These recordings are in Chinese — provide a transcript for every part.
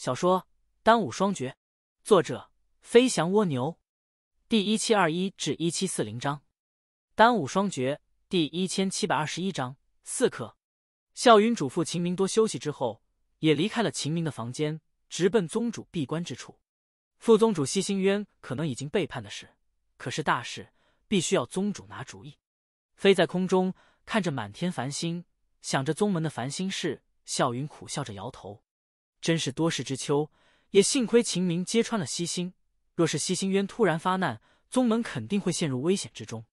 小说《丹武双绝》，作者：飞翔蜗牛，第一七二一至一七四零章，《丹武双绝》第一千七百二十一章四课。笑云嘱咐秦明多休息之后，也离开了秦明的房间，直奔宗主闭关之处。副宗主西星渊可能已经背叛的事，可是大事，必须要宗主拿主意。飞在空中，看着满天繁星，想着宗门的烦心事，笑云苦笑着摇头。真是多事之秋，也幸亏秦明揭穿了西星。若是西星渊突然发难，宗门肯定会陷入危险之中。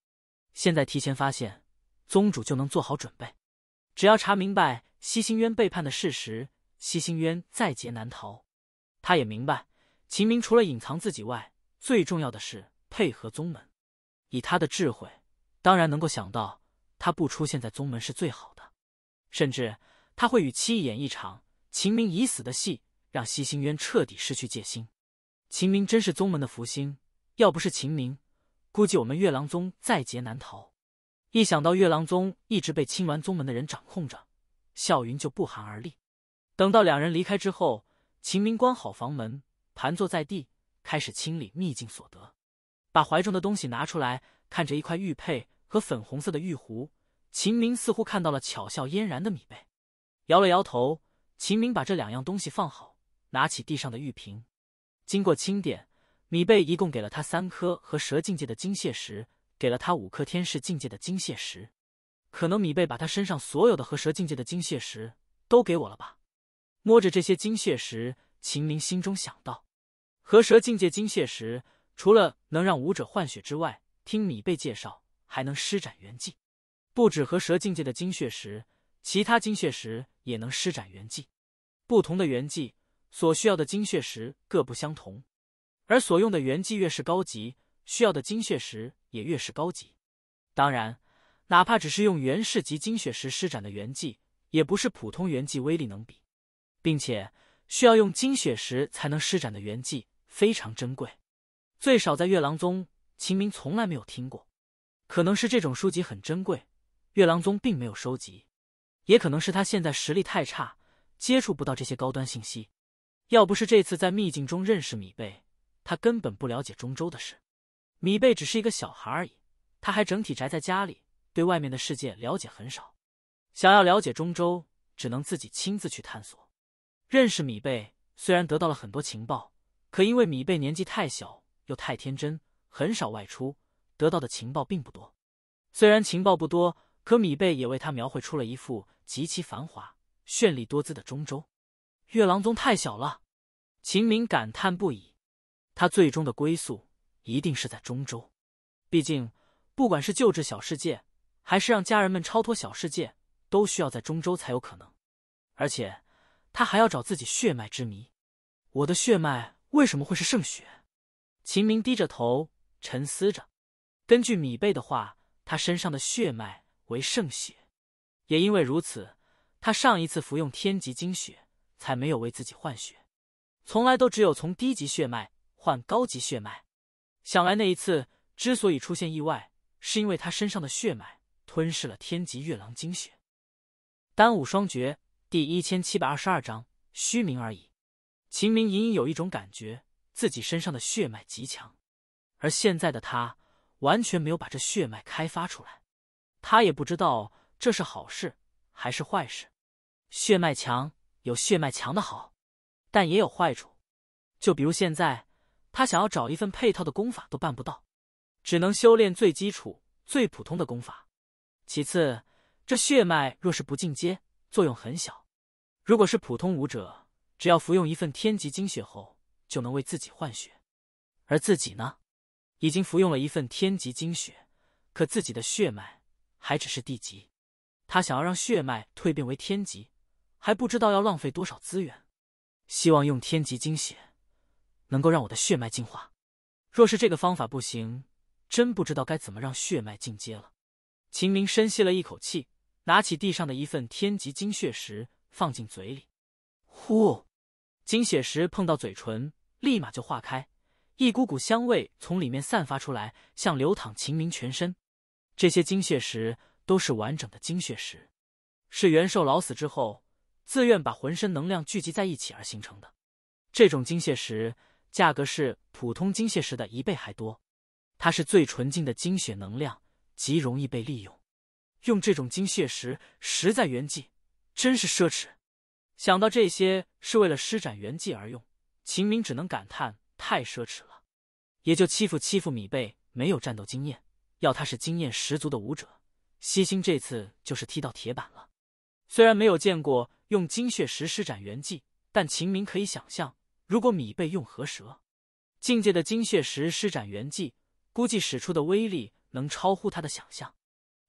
现在提前发现，宗主就能做好准备。只要查明白西星渊背叛的事实，西星渊在劫难逃。他也明白，秦明除了隐藏自己外，最重要的是配合宗门。以他的智慧，当然能够想到，他不出现在宗门是最好的。甚至他会与七一演一场。秦明已死的戏，让西星渊彻底失去戒心。秦明真是宗门的福星，要不是秦明，估计我们月狼宗在劫难逃。一想到月狼宗一直被青鸾宗门的人掌控着，笑云就不寒而栗。等到两人离开之后，秦明关好房门，盘坐在地，开始清理秘境所得，把怀中的东西拿出来，看着一块玉佩和粉红色的玉壶，秦明似乎看到了巧笑嫣然的米贝，摇了摇头。秦明把这两样东西放好，拿起地上的玉瓶，经过清点，米贝一共给了他三颗和蛇境界的金血石，给了他五颗天士境界的金血石。可能米贝把他身上所有的和蛇境界的金血石都给我了吧？摸着这些金血石，秦明心中想到，和蛇境界金血石除了能让武者换血之外，听米贝介绍，还能施展元技。不止和蛇境界的金血石。其他精血石也能施展元技，不同的元技所需要的精血石各不相同，而所用的元技越是高级，需要的精血石也越是高级。当然，哪怕只是用元氏级精血石施展的元技，也不是普通元技威力能比，并且需要用精血石才能施展的元技非常珍贵，最少在月狼宗，秦明从来没有听过，可能是这种书籍很珍贵，月狼宗并没有收集。也可能是他现在实力太差，接触不到这些高端信息。要不是这次在秘境中认识米贝，他根本不了解中州的事。米贝只是一个小孩而已，他还整体宅在家里，对外面的世界了解很少。想要了解中州，只能自己亲自去探索。认识米贝虽然得到了很多情报，可因为米贝年纪太小又太天真，很少外出，得到的情报并不多。虽然情报不多。可米贝也为他描绘出了一幅极其繁华、绚丽多姿的中州。月狼宗太小了，秦明感叹不已。他最终的归宿一定是在中州，毕竟不管是救治小世界，还是让家人们超脱小世界，都需要在中州才有可能。而且，他还要找自己血脉之谜。我的血脉为什么会是圣血？秦明低着头沉思着。根据米贝的话，他身上的血脉。为圣血，也因为如此，他上一次服用天级精血才没有为自己换血，从来都只有从低级血脉换高级血脉。想来那一次之所以出现意外，是因为他身上的血脉吞噬了天级月狼精血。《单武双绝》第一千七百二十二章虚名而已。秦明隐隐有一种感觉，自己身上的血脉极强，而现在的他完全没有把这血脉开发出来。他也不知道这是好事还是坏事。血脉强有血脉强的好，但也有坏处。就比如现在，他想要找一份配套的功法都办不到，只能修炼最基础、最普通的功法。其次，这血脉若是不进阶，作用很小。如果是普通武者，只要服用一份天级精血后，就能为自己换血。而自己呢，已经服用了一份天级精血，可自己的血脉。还只是地级，他想要让血脉蜕变为天级，还不知道要浪费多少资源。希望用天级精血能够让我的血脉进化。若是这个方法不行，真不知道该怎么让血脉进阶了。秦明深吸了一口气，拿起地上的一份天级精血石，放进嘴里。呼，精血石碰到嘴唇，立马就化开，一股股香味从里面散发出来，向流淌秦明全身。这些精血石都是完整的精血石，是元兽老死之后自愿把浑身能量聚集在一起而形成的。这种精血石价格是普通精血石的一倍还多，它是最纯净的精血能量，极容易被利用。用这种精血石实在元技，真是奢侈。想到这些是为了施展元技而用，秦明只能感叹太奢侈了。也就欺负欺负米贝没有战斗经验。要他是经验十足的武者，西星这次就是踢到铁板了。虽然没有见过用金血石施展元技，但秦明可以想象，如果米贝用河蛇境界的金血石施展元技，估计使出的威力能超乎他的想象。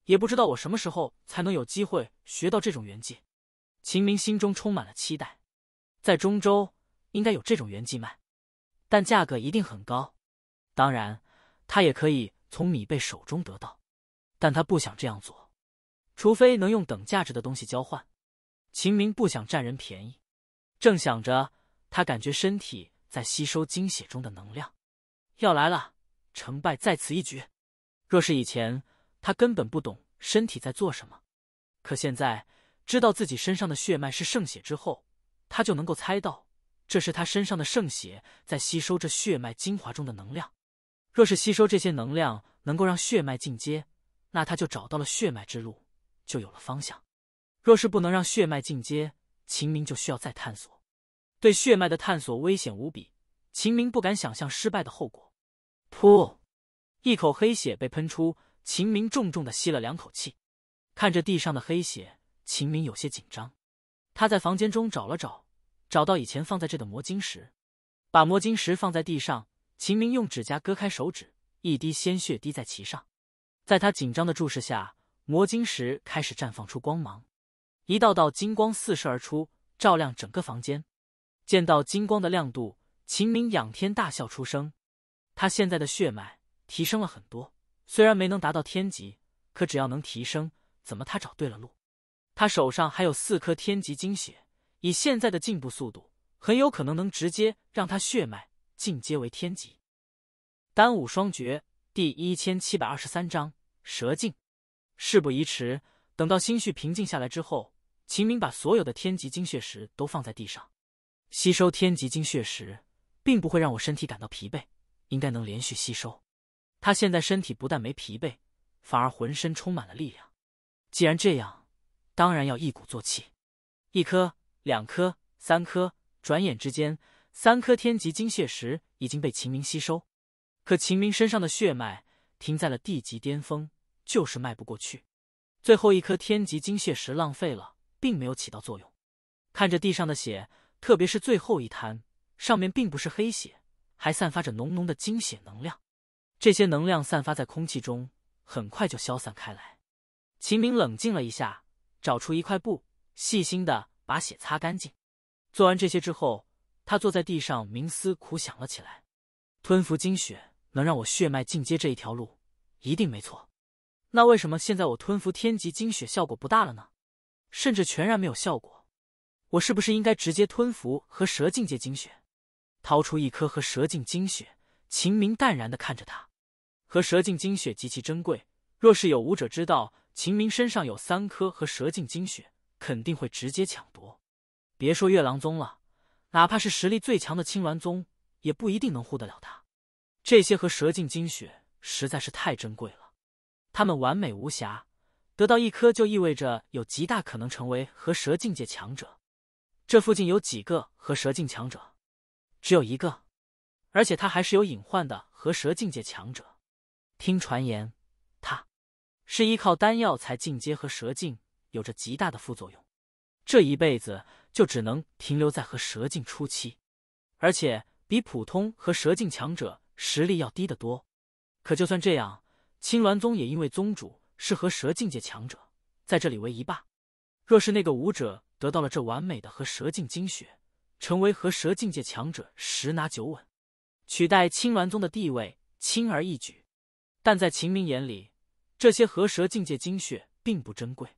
也不知道我什么时候才能有机会学到这种元技。秦明心中充满了期待，在中州应该有这种元技卖，但价格一定很高。当然，他也可以。从米贝手中得到，但他不想这样做，除非能用等价值的东西交换。秦明不想占人便宜，正想着，他感觉身体在吸收精血中的能量，要来了，成败在此一举。若是以前，他根本不懂身体在做什么，可现在知道自己身上的血脉是圣血之后，他就能够猜到，这是他身上的圣血在吸收这血脉精华中的能量。若是吸收这些能量能够让血脉进阶，那他就找到了血脉之路，就有了方向。若是不能让血脉进阶，秦明就需要再探索。对血脉的探索危险无比，秦明不敢想象失败的后果。噗，一口黑血被喷出，秦明重重的吸了两口气，看着地上的黑血，秦明有些紧张。他在房间中找了找，找到以前放在这的魔晶石，把魔晶石放在地上。秦明用指甲割开手指，一滴鲜血滴在其上，在他紧张的注视下，魔晶石开始绽放出光芒，一道道金光四射而出，照亮整个房间。见到金光的亮度，秦明仰天大笑出声。他现在的血脉提升了很多，虽然没能达到天级，可只要能提升，怎么他找对了路？他手上还有四颗天级精血，以现在的进步速度，很有可能能直接让他血脉。尽皆为天极。丹武双绝第一千七百二十三章蛇境。事不宜迟，等到心绪平静下来之后，秦明把所有的天级精血石都放在地上。吸收天级精血石，并不会让我身体感到疲惫，应该能连续吸收。他现在身体不但没疲惫，反而浑身充满了力量。既然这样，当然要一鼓作气。一颗，两颗，三颗，转眼之间。三颗天级精血石已经被秦明吸收，可秦明身上的血脉停在了地级巅峰，就是迈不过去。最后一颗天级精血石浪费了，并没有起到作用。看着地上的血，特别是最后一滩，上面并不是黑血，还散发着浓浓的精血能量。这些能量散发在空气中，很快就消散开来。秦明冷静了一下，找出一块布，细心的把血擦干净。做完这些之后。他坐在地上冥思苦想了起来，吞服精血能让我血脉进阶这一条路一定没错。那为什么现在我吞服天级精血效果不大了呢？甚至全然没有效果。我是不是应该直接吞服和蛇境界精血？掏出一颗和蛇境精血，秦明淡然的看着他。和蛇境精血极其珍贵，若是有武者知道秦明身上有三颗和蛇境精血，肯定会直接抢夺。别说月狼宗了。哪怕是实力最强的青鸾宗，也不一定能护得了他。这些和蛇境精血实在是太珍贵了，他们完美无瑕，得到一颗就意味着有极大可能成为和蛇境界强者。这附近有几个和蛇境强者？只有一个，而且他还是有隐患的和蛇境界强者。听传言，他是依靠丹药才进阶和蛇境，有着极大的副作用，这一辈子。就只能停留在和蛇境初期，而且比普通和蛇境强者实力要低得多。可就算这样，青鸾宗也因为宗主是和蛇境界强者，在这里为一霸。若是那个武者得到了这完美的和蛇境精血，成为和蛇境界强者十拿九稳，取代青鸾宗的地位轻而易举。但在秦明眼里，这些和蛇境界精血并不珍贵。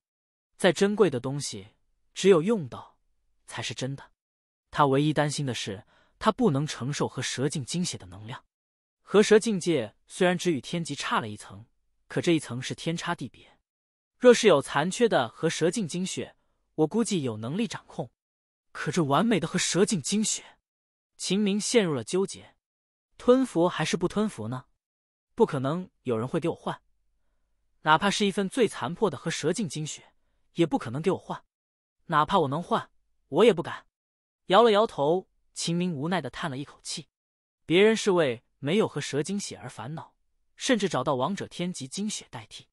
再珍贵的东西，只有用到。才是真的。他唯一担心的是，他不能承受和蛇境精血的能量。和蛇境界虽然只与天级差了一层，可这一层是天差地别。若是有残缺的和蛇境精血，我估计有能力掌控。可这完美的和蛇境精血，秦明陷入了纠结：吞服还是不吞服呢？不可能有人会给我换，哪怕是一份最残破的和蛇境精血，也不可能给我换。哪怕我能换。我也不敢，摇了摇头，秦明无奈的叹了一口气。别人是为没有和蛇精血而烦恼，甚至找到王者天级精血代替，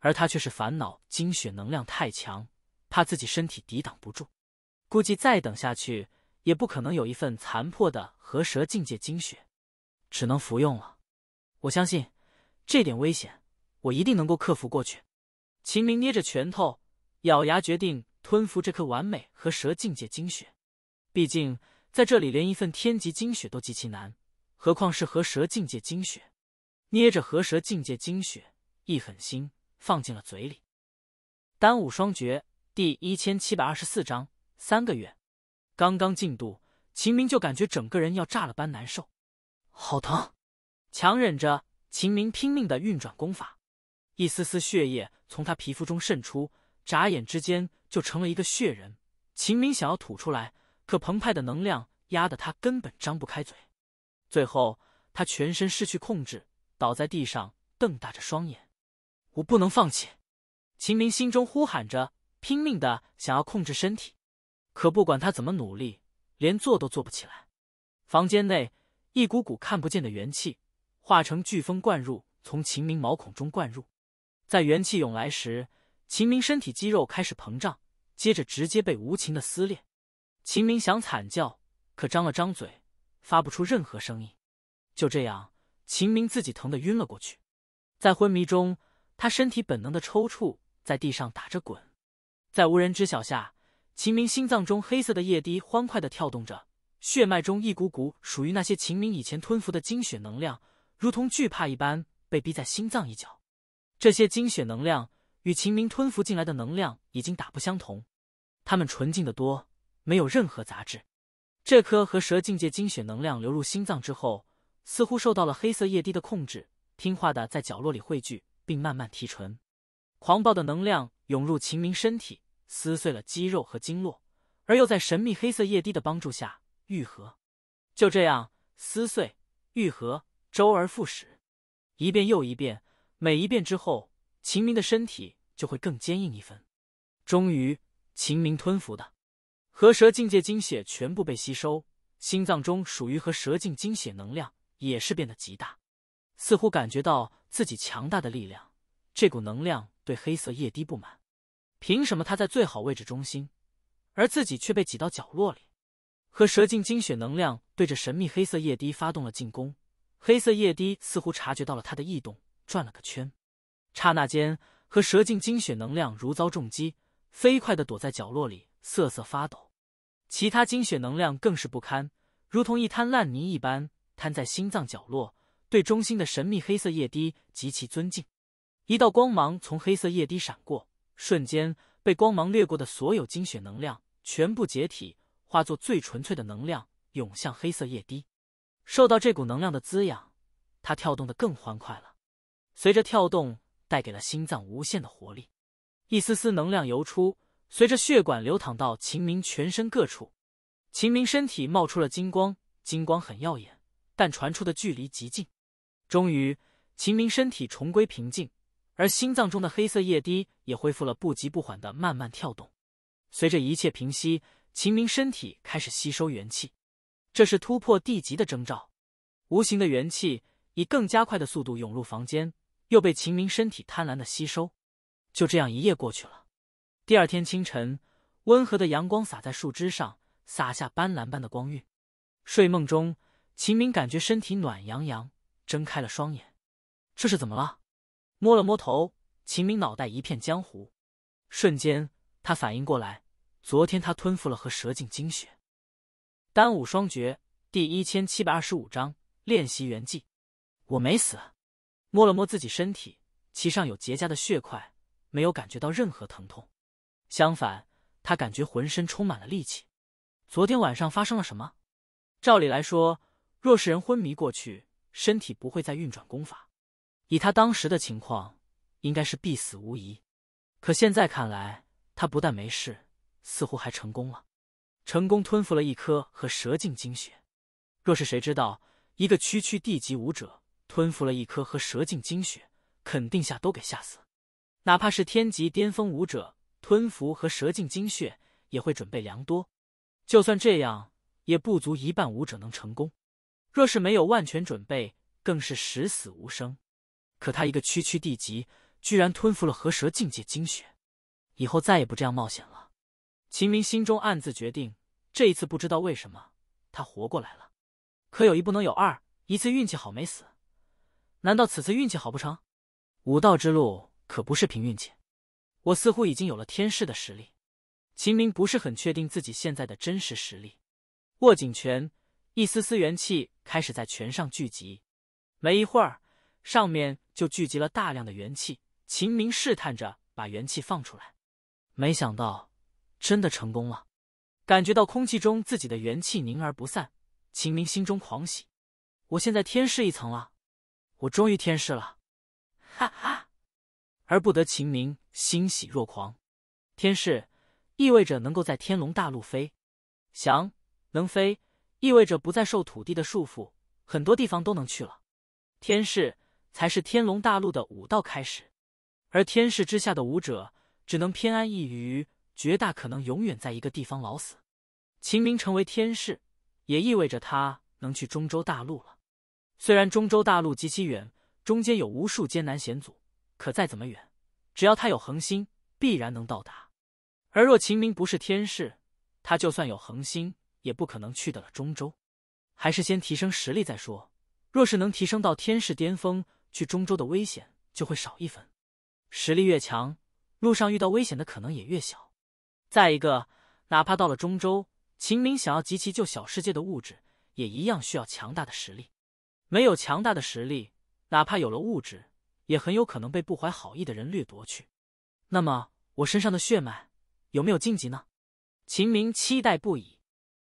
而他却是烦恼精血能量太强，怕自己身体抵挡不住。估计再等下去，也不可能有一份残破的和蛇境界精血，只能服用了。我相信，这点危险，我一定能够克服过去。秦明捏着拳头，咬牙决定。吞服这颗完美和蛇境界精血，毕竟在这里连一份天级精血都极其难，何况是和蛇境界精血。捏着和蛇境界精血，一狠心放进了嘴里。《丹武双绝》第一千七百二十四章：三个月，刚刚进度，秦明就感觉整个人要炸了般难受，好疼！强忍着，秦明拼命的运转功法，一丝丝血液从他皮肤中渗出。眨眼之间就成了一个血人。秦明想要吐出来，可澎湃的能量压得他根本张不开嘴。最后，他全身失去控制，倒在地上，瞪大着双眼。我不能放弃！秦明心中呼喊着，拼命的想要控制身体，可不管他怎么努力，连坐都坐不起来。房间内，一股股看不见的元气化成飓风灌入，从秦明毛孔中灌入。在元气涌来时，秦明身体肌肉开始膨胀，接着直接被无情的撕裂。秦明想惨叫，可张了张嘴，发不出任何声音。就这样，秦明自己疼得晕了过去。在昏迷中，他身体本能的抽搐，在地上打着滚。在无人知晓下，秦明心脏中黑色的液滴欢快的跳动着，血脉中一股股属于那些秦明以前吞服的精血能量，如同惧怕一般被逼在心脏一角。这些精血能量。与秦明吞服进来的能量已经大不相同，他们纯净的多，没有任何杂质。这颗和蛇境界精血能量流入心脏之后，似乎受到了黑色液滴的控制，听话的在角落里汇聚，并慢慢提纯。狂暴的能量涌入秦明身体，撕碎了肌肉和经络，而又在神秘黑色液滴的帮助下愈合。就这样，撕碎、愈合，周而复始，一遍又一遍，每一遍之后。秦明的身体就会更坚硬一分。终于，秦明吞服的和蛇境界精血全部被吸收，心脏中属于和蛇境精血能量也是变得极大。似乎感觉到自己强大的力量，这股能量对黑色液滴不满。凭什么他在最好位置中心，而自己却被挤到角落里？和蛇境精血能量对着神秘黑色液滴发动了进攻。黑色液滴似乎察觉到了他的异动，转了个圈。刹那间，和蛇境精血能量如遭重击，飞快的躲在角落里瑟瑟发抖。其他精血能量更是不堪，如同一滩烂泥一般瘫在心脏角落，对中心的神秘黑色液滴极其尊敬。一道光芒从黑色液滴闪过，瞬间被光芒掠过的所有精血能量全部解体，化作最纯粹的能量涌向黑色液滴。受到这股能量的滋养，它跳动得更欢快了。随着跳动。带给了心脏无限的活力，一丝丝能量游出，随着血管流淌到秦明全身各处。秦明身体冒出了金光，金光很耀眼，但传出的距离极近。终于，秦明身体重归平静，而心脏中的黑色液滴也恢复了不急不缓的慢慢跳动。随着一切平息，秦明身体开始吸收元气，这是突破地级的征兆。无形的元气以更加快的速度涌入房间。又被秦明身体贪婪的吸收，就这样一夜过去了。第二天清晨，温和的阳光洒在树枝上，洒下斑斓般的光晕。睡梦中，秦明感觉身体暖洋洋，睁开了双眼。这是怎么了？摸了摸头，秦明脑袋一片浆糊。瞬间，他反应过来，昨天他吞服了和蛇精精血。《丹武双绝》第一千七百二十五章练习元寂，我没死。摸了摸自己身体，其上有结痂的血块，没有感觉到任何疼痛。相反，他感觉浑身充满了力气。昨天晚上发生了什么？照理来说，若是人昏迷过去，身体不会再运转功法。以他当时的情况，应该是必死无疑。可现在看来，他不但没事，似乎还成功了，成功吞服了一颗和蛇颈精血。若是谁知道，一个区区地级武者。吞服了一颗和蛇境精血，肯定吓都给吓死。哪怕是天级巅峰武者，吞服和蛇境精血也会准备良多。就算这样，也不足一半武者能成功。若是没有万全准备，更是十死无生。可他一个区区地级，居然吞服了和蛇境界精血，以后再也不这样冒险了。秦明心中暗自决定，这一次不知道为什么他活过来了。可有一不能有二，一次运气好没死。难道此次运气好不成？武道之路可不是凭运气。我似乎已经有了天师的实力。秦明不是很确定自己现在的真实实力。握紧拳，一丝丝元气开始在拳上聚集。没一会儿，上面就聚集了大量的元气。秦明试探着把元气放出来，没想到真的成功了。感觉到空气中自己的元气凝而不散，秦明心中狂喜。我现在天师一层了。我终于天师了，哈哈！而不得秦明欣喜若狂。天师意味着能够在天龙大陆飞翔，能飞意味着不再受土地的束缚，很多地方都能去了。天士才是天龙大陆的武道开始，而天士之下的武者只能偏安一隅，绝大可能永远在一个地方老死。秦明成为天士，也意味着他能去中州大陆了。虽然中州大陆极其远，中间有无数艰难险阻，可再怎么远，只要他有恒心，必然能到达。而若秦明不是天士，他就算有恒心，也不可能去得了中州。还是先提升实力再说。若是能提升到天士巅峰，去中州的危险就会少一分。实力越强，路上遇到危险的可能也越小。再一个，哪怕到了中州，秦明想要集齐救小世界的物质，也一样需要强大的实力。没有强大的实力，哪怕有了物质，也很有可能被不怀好意的人掠夺去。那么我身上的血脉有没有晋级呢？秦明期待不已。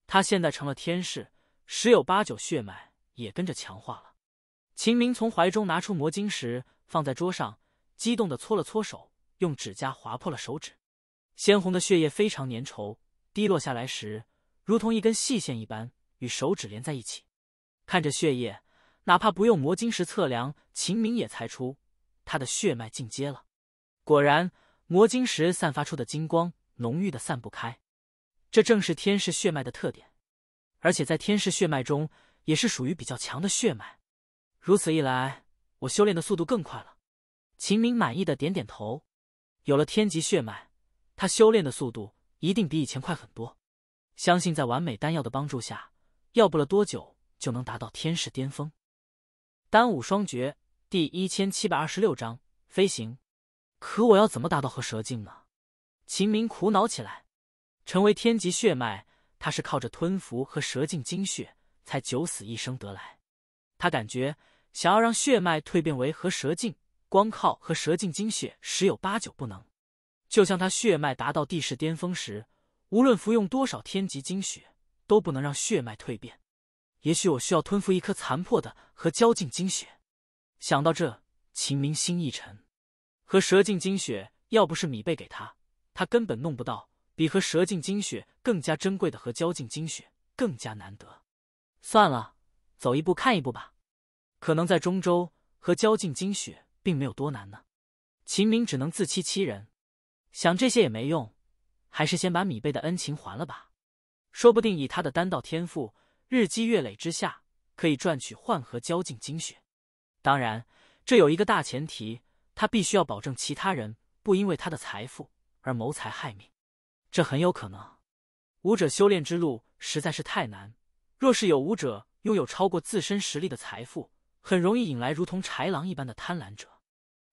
他现在成了天士，十有八九血脉也跟着强化了。秦明从怀中拿出魔晶石，放在桌上，激动的搓了搓手，用指甲划破了手指，鲜红的血液非常粘稠，滴落下来时如同一根细线一般，与手指连在一起。看着血液。哪怕不用魔晶石测量，秦明也猜出他的血脉进阶了。果然，魔晶石散发出的金光浓郁的散不开，这正是天使血脉的特点。而且在天使血脉中，也是属于比较强的血脉。如此一来，我修炼的速度更快了。秦明满意的点点头，有了天级血脉，他修炼的速度一定比以前快很多。相信在完美丹药的帮助下，要不了多久就能达到天使巅峰。丹武双绝第一千七百二十六章飞行。可我要怎么达到和蛇境呢？秦明苦恼起来。成为天级血脉，他是靠着吞服和蛇境精血才九死一生得来。他感觉想要让血脉蜕变为和蛇境，光靠和蛇境精血十有八九不能。就像他血脉达到地势巅峰时，无论服用多少天级精血，都不能让血脉蜕变。也许我需要吞服一颗残破的和交镜精血。想到这，秦明心一沉。和蛇镜精血要不是米贝给他，他根本弄不到。比和蛇镜精血更加珍贵的和交镜精血更加难得。算了，走一步看一步吧。可能在中州和交镜精血并没有多难呢。秦明只能自欺欺人，想这些也没用，还是先把米贝的恩情还了吧。说不定以他的丹道天赋。日积月累之下，可以赚取幻合交境精血。当然，这有一个大前提，他必须要保证其他人不因为他的财富而谋财害命。这很有可能，武者修炼之路实在是太难。若是有武者拥有超过自身实力的财富，很容易引来如同豺狼一般的贪婪者。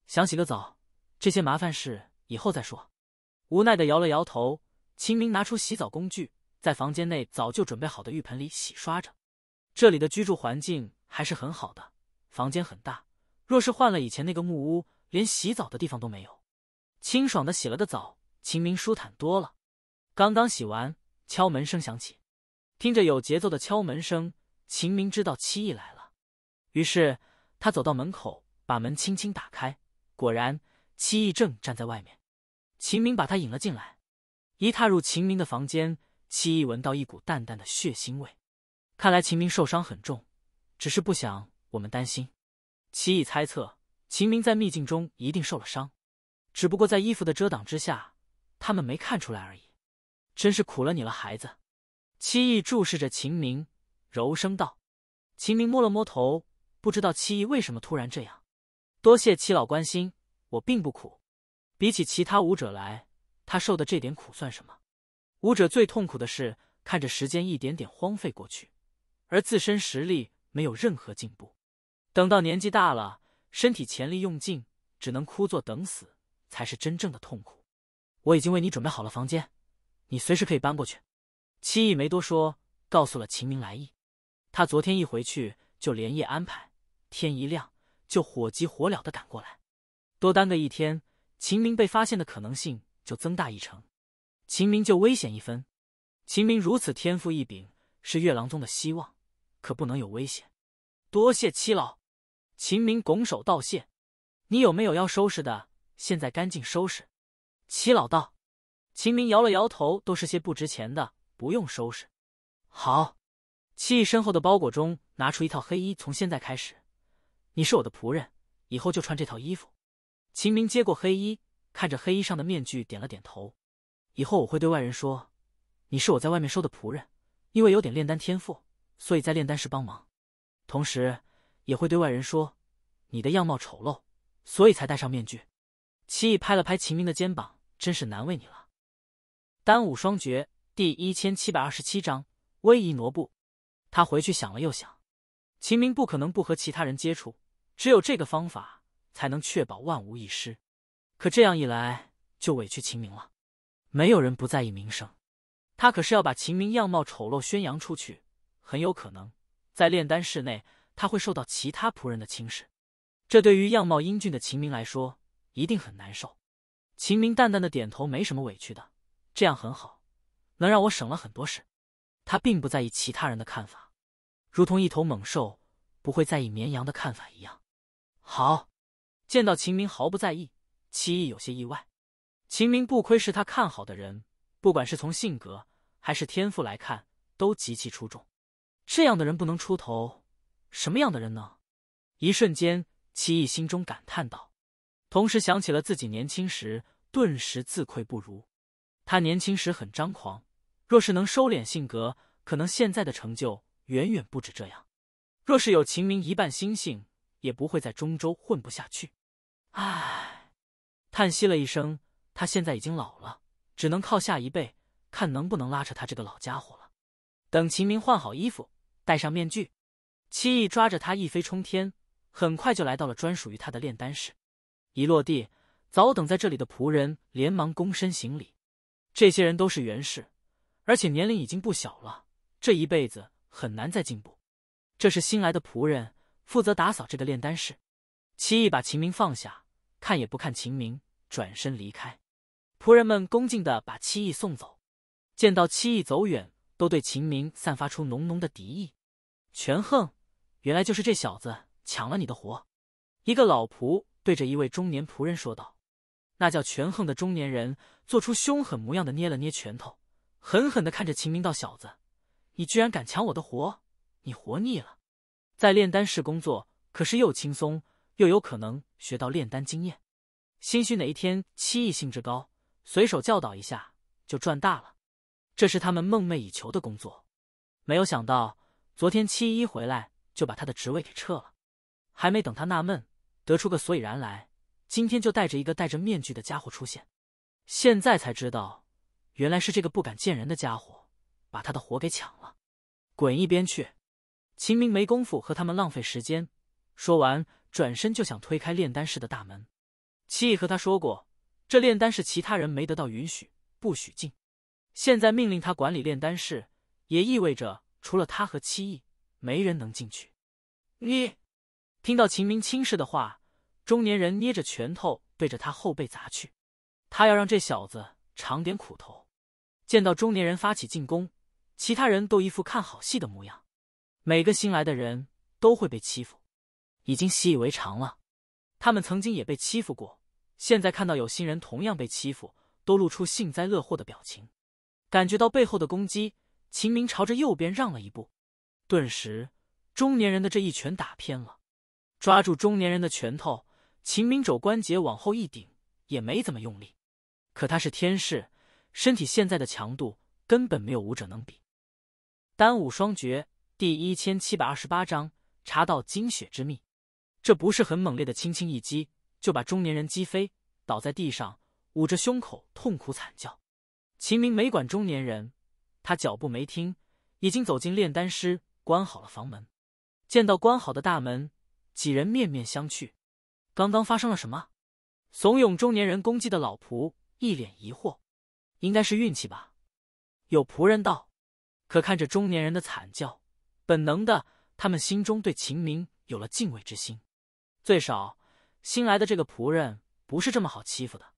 想洗个澡，这些麻烦事以后再说。无奈的摇了摇头，秦明拿出洗澡工具。在房间内早就准备好的浴盆里洗刷着，这里的居住环境还是很好的，房间很大。若是换了以前那个木屋，连洗澡的地方都没有。清爽的洗了个澡，秦明舒坦多了。刚刚洗完，敲门声响起，听着有节奏的敲门声，秦明知道七义来了。于是他走到门口，把门轻轻打开。果然，七义正站在外面。秦明把他引了进来，一踏入秦明的房间。七易闻到一股淡淡的血腥味，看来秦明受伤很重，只是不想我们担心。七易猜测秦明在秘境中一定受了伤，只不过在衣服的遮挡之下，他们没看出来而已。真是苦了你了，孩子。七翼注视着秦明，柔声道：“秦明摸了摸头，不知道七翼为什么突然这样。多谢七老关心，我并不苦。比起其他武者来，他受的这点苦算什么？”武者最痛苦的是看着时间一点点荒废过去，而自身实力没有任何进步。等到年纪大了，身体潜力用尽，只能枯坐等死，才是真正的痛苦。我已经为你准备好了房间，你随时可以搬过去。七意没多说，告诉了秦明来意。他昨天一回去就连夜安排，天一亮就火急火燎的赶过来。多耽搁一天，秦明被发现的可能性就增大一成。秦明就危险一分，秦明如此天赋异禀，是月郎宗的希望，可不能有危险。多谢七老，秦明拱手道谢。你有没有要收拾的？现在赶紧收拾。七老道。秦明摇了摇头，都是些不值钱的，不用收拾。好。七义身后的包裹中拿出一套黑衣，从现在开始，你是我的仆人，以后就穿这套衣服。秦明接过黑衣，看着黑衣上的面具，点了点头。以后我会对外人说，你是我在外面收的仆人，因为有点炼丹天赋，所以在炼丹室帮忙。同时也会对外人说，你的样貌丑陋，所以才戴上面具。七义拍了拍秦明的肩膀，真是难为你了。《丹武双绝》第一千七百二十七章，微移挪步。他回去想了又想，秦明不可能不和其他人接触，只有这个方法才能确保万无一失。可这样一来，就委屈秦明了。没有人不在意名声，他可是要把秦明样貌丑陋宣扬出去，很有可能在炼丹室内他会受到其他仆人的轻视，这对于样貌英俊的秦明来说一定很难受。秦明淡淡的点头，没什么委屈的，这样很好，能让我省了很多事。他并不在意其他人的看法，如同一头猛兽不会在意绵羊的看法一样。好，见到秦明毫不在意，七意有些意外。秦明不愧是他看好的人，不管是从性格还是天赋来看，都极其出众。这样的人不能出头，什么样的人呢？一瞬间，齐毅心中感叹道，同时想起了自己年轻时，顿时自愧不如。他年轻时很张狂，若是能收敛性格，可能现在的成就远远不止这样。若是有秦明一半心性，也不会在中州混不下去。唉，叹息了一声。他现在已经老了，只能靠下一辈看能不能拉扯他这个老家伙了。等秦明换好衣服，戴上面具，七翼抓着他一飞冲天，很快就来到了专属于他的炼丹室。一落地，早等在这里的仆人连忙躬身行礼。这些人都是元氏，而且年龄已经不小了，这一辈子很难再进步。这是新来的仆人，负责打扫这个炼丹室。七翼把秦明放下，看也不看秦明，转身离开。仆人们恭敬的把七义送走，见到七义走远，都对秦明散发出浓浓的敌意。权衡，原来就是这小子抢了你的活。一个老仆对着一位中年仆人说道：“那叫权衡的中年人做出凶狠模样的捏了捏拳头，狠狠的看着秦明道：‘小子，你居然敢抢我的活？你活腻了？在炼丹室工作可是又轻松又有可能学到炼丹经验，兴许哪一天七义兴致高。”随手教导一下就赚大了，这是他们梦寐以求的工作。没有想到昨天七一回来就把他的职位给撤了，还没等他纳闷得出个所以然来，今天就带着一个戴着面具的家伙出现。现在才知道，原来是这个不敢见人的家伙把他的活给抢了，滚一边去！秦明没工夫和他们浪费时间，说完转身就想推开炼丹室的大门。七一和他说过。这炼丹室其他人没得到允许不许进，现在命令他管理炼丹室，也意味着除了他和七义，没人能进去。你听到秦明轻视的话，中年人捏着拳头对着他后背砸去，他要让这小子尝点苦头。见到中年人发起进攻，其他人都一副看好戏的模样。每个新来的人都会被欺负，已经习以为常了。他们曾经也被欺负过。现在看到有新人同样被欺负，都露出幸灾乐祸的表情。感觉到背后的攻击，秦明朝着右边让了一步，顿时中年人的这一拳打偏了。抓住中年人的拳头，秦明肘关节往后一顶，也没怎么用力。可他是天士，身体现在的强度根本没有武者能比。单武双绝第一千七百二十八章查到精血之秘，这不是很猛烈的轻轻一击。就把中年人击飞，倒在地上，捂着胸口痛苦惨叫。秦明没管中年人，他脚步没停，已经走进炼丹师，关好了房门。见到关好的大门，几人面面相觑。刚刚发生了什么？怂恿中年人攻击的老仆一脸疑惑。应该是运气吧？有仆人道。可看着中年人的惨叫，本能的，他们心中对秦明有了敬畏之心。最少。新来的这个仆人不是这么好欺负的。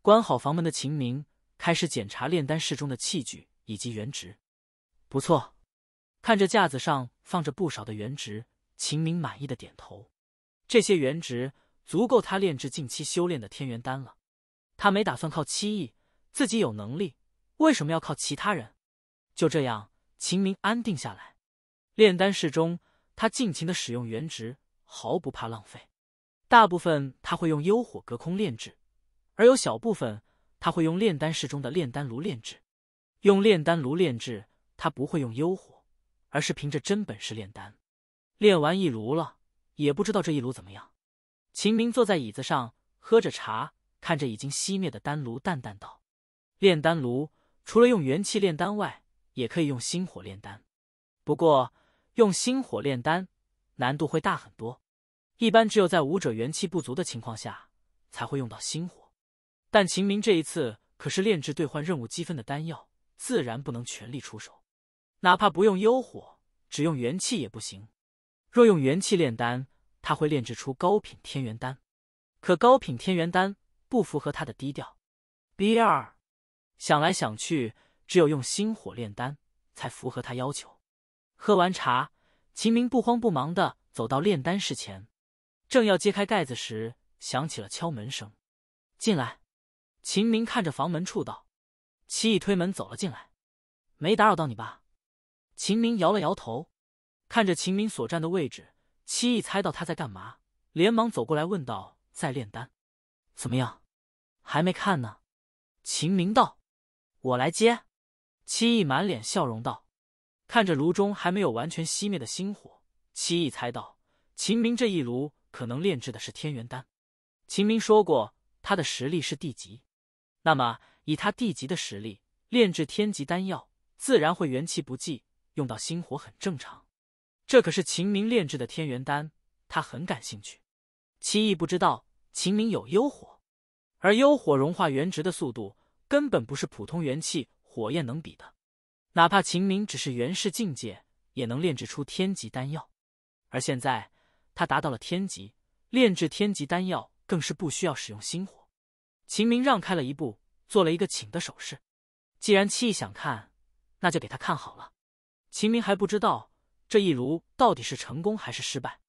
关好房门的秦明开始检查炼丹室中的器具以及原值。不错，看着架子上放着不少的原值，秦明满意的点头。这些原值足够他炼制近期修炼的天元丹了。他没打算靠七亿，自己有能力，为什么要靠其他人？就这样，秦明安定下来。炼丹室中，他尽情的使用原值，毫不怕浪费。大部分他会用幽火隔空炼制，而有小部分他会用炼丹室中的炼丹炉炼制。用炼丹炉炼制，他不会用幽火，而是凭着真本事炼丹。炼完一炉了，也不知道这一炉怎么样。秦明坐在椅子上，喝着茶，看着已经熄灭的丹炉，淡淡道：“炼丹炉除了用元气炼丹外，也可以用心火炼丹。不过用心火炼丹，难度会大很多。”一般只有在武者元气不足的情况下才会用到心火，但秦明这一次可是炼制兑换任务积分的丹药，自然不能全力出手。哪怕不用幽火，只用元气也不行。若用元气炼丹，他会炼制出高品天元丹，可高品天元丹不符合他的低调。B 二想来想去，只有用心火炼丹才符合他要求。喝完茶，秦明不慌不忙地走到炼丹室前。正要揭开盖子时，响起了敲门声。进来，秦明看着房门处道：“七义推门走了进来，没打扰到你吧？”秦明摇了摇头，看着秦明所站的位置，七义猜到他在干嘛，连忙走过来问道：“在炼丹？怎么样？还没看呢？”秦明道：“我来接。”七义满脸笑容道：“看着炉中还没有完全熄灭的星火，七义猜到秦明这一炉。”可能炼制的是天元丹。秦明说过，他的实力是地级，那么以他地级的实力炼制天级丹药，自然会元气不济，用到心火很正常。这可是秦明炼制的天元丹，他很感兴趣。七异不知道秦明有幽火，而幽火融化元值的速度根本不是普通元气火焰能比的。哪怕秦明只是元氏境界，也能炼制出天级丹药。而现在。他达到了天级，炼制天级丹药更是不需要使用心火。秦明让开了一步，做了一个请的手势。既然七义想看，那就给他看好了。秦明还不知道这一炉到底是成功还是失败，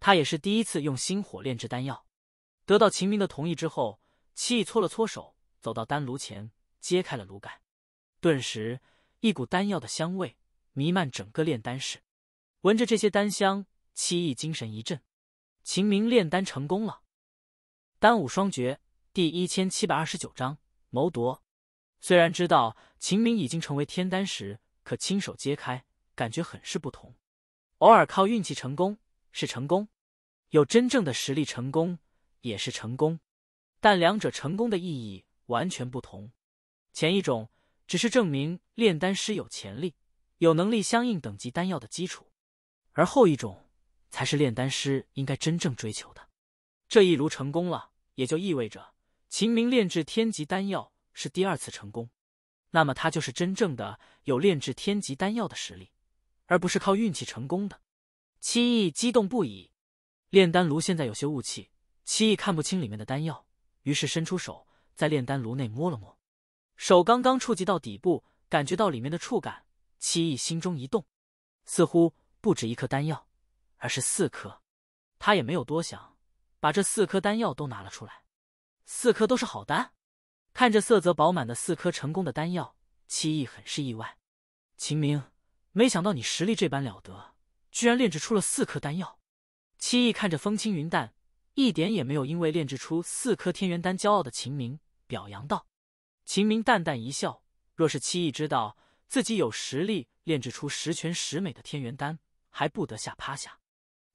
他也是第一次用心火炼制丹药。得到秦明的同意之后，七义搓了搓手，走到丹炉前，揭开了炉盖。顿时，一股丹药的香味弥漫整个炼丹室。闻着这些丹香。七义精神一振，秦明炼丹成功了，丹武双绝第一千七百二十九章谋夺。虽然知道秦明已经成为天丹时，可亲手揭开，感觉很是不同。偶尔靠运气成功是成功，有真正的实力成功也是成功，但两者成功的意义完全不同。前一种只是证明炼丹师有潜力，有能力相应等级丹药的基础，而后一种。才是炼丹师应该真正追求的。这一炉成功了，也就意味着秦明炼制天级丹药是第二次成功，那么他就是真正的有炼制天级丹药的实力，而不是靠运气成功的。七翼激动不已。炼丹炉现在有些雾气，七翼看不清里面的丹药，于是伸出手在炼丹炉内摸了摸，手刚刚触及到底部，感觉到里面的触感，七翼心中一动，似乎不止一颗丹药。而是四颗，他也没有多想，把这四颗丹药都拿了出来。四颗都是好丹，看着色泽饱满的四颗成功的丹药，七义很是意外。秦明，没想到你实力这般了得，居然炼制出了四颗丹药。七义看着风轻云淡，一点也没有因为炼制出四颗天元丹骄傲的秦明，表扬道。秦明淡淡一笑，若是七义知道自己有实力炼制出十全十美的天元丹，还不得吓趴下。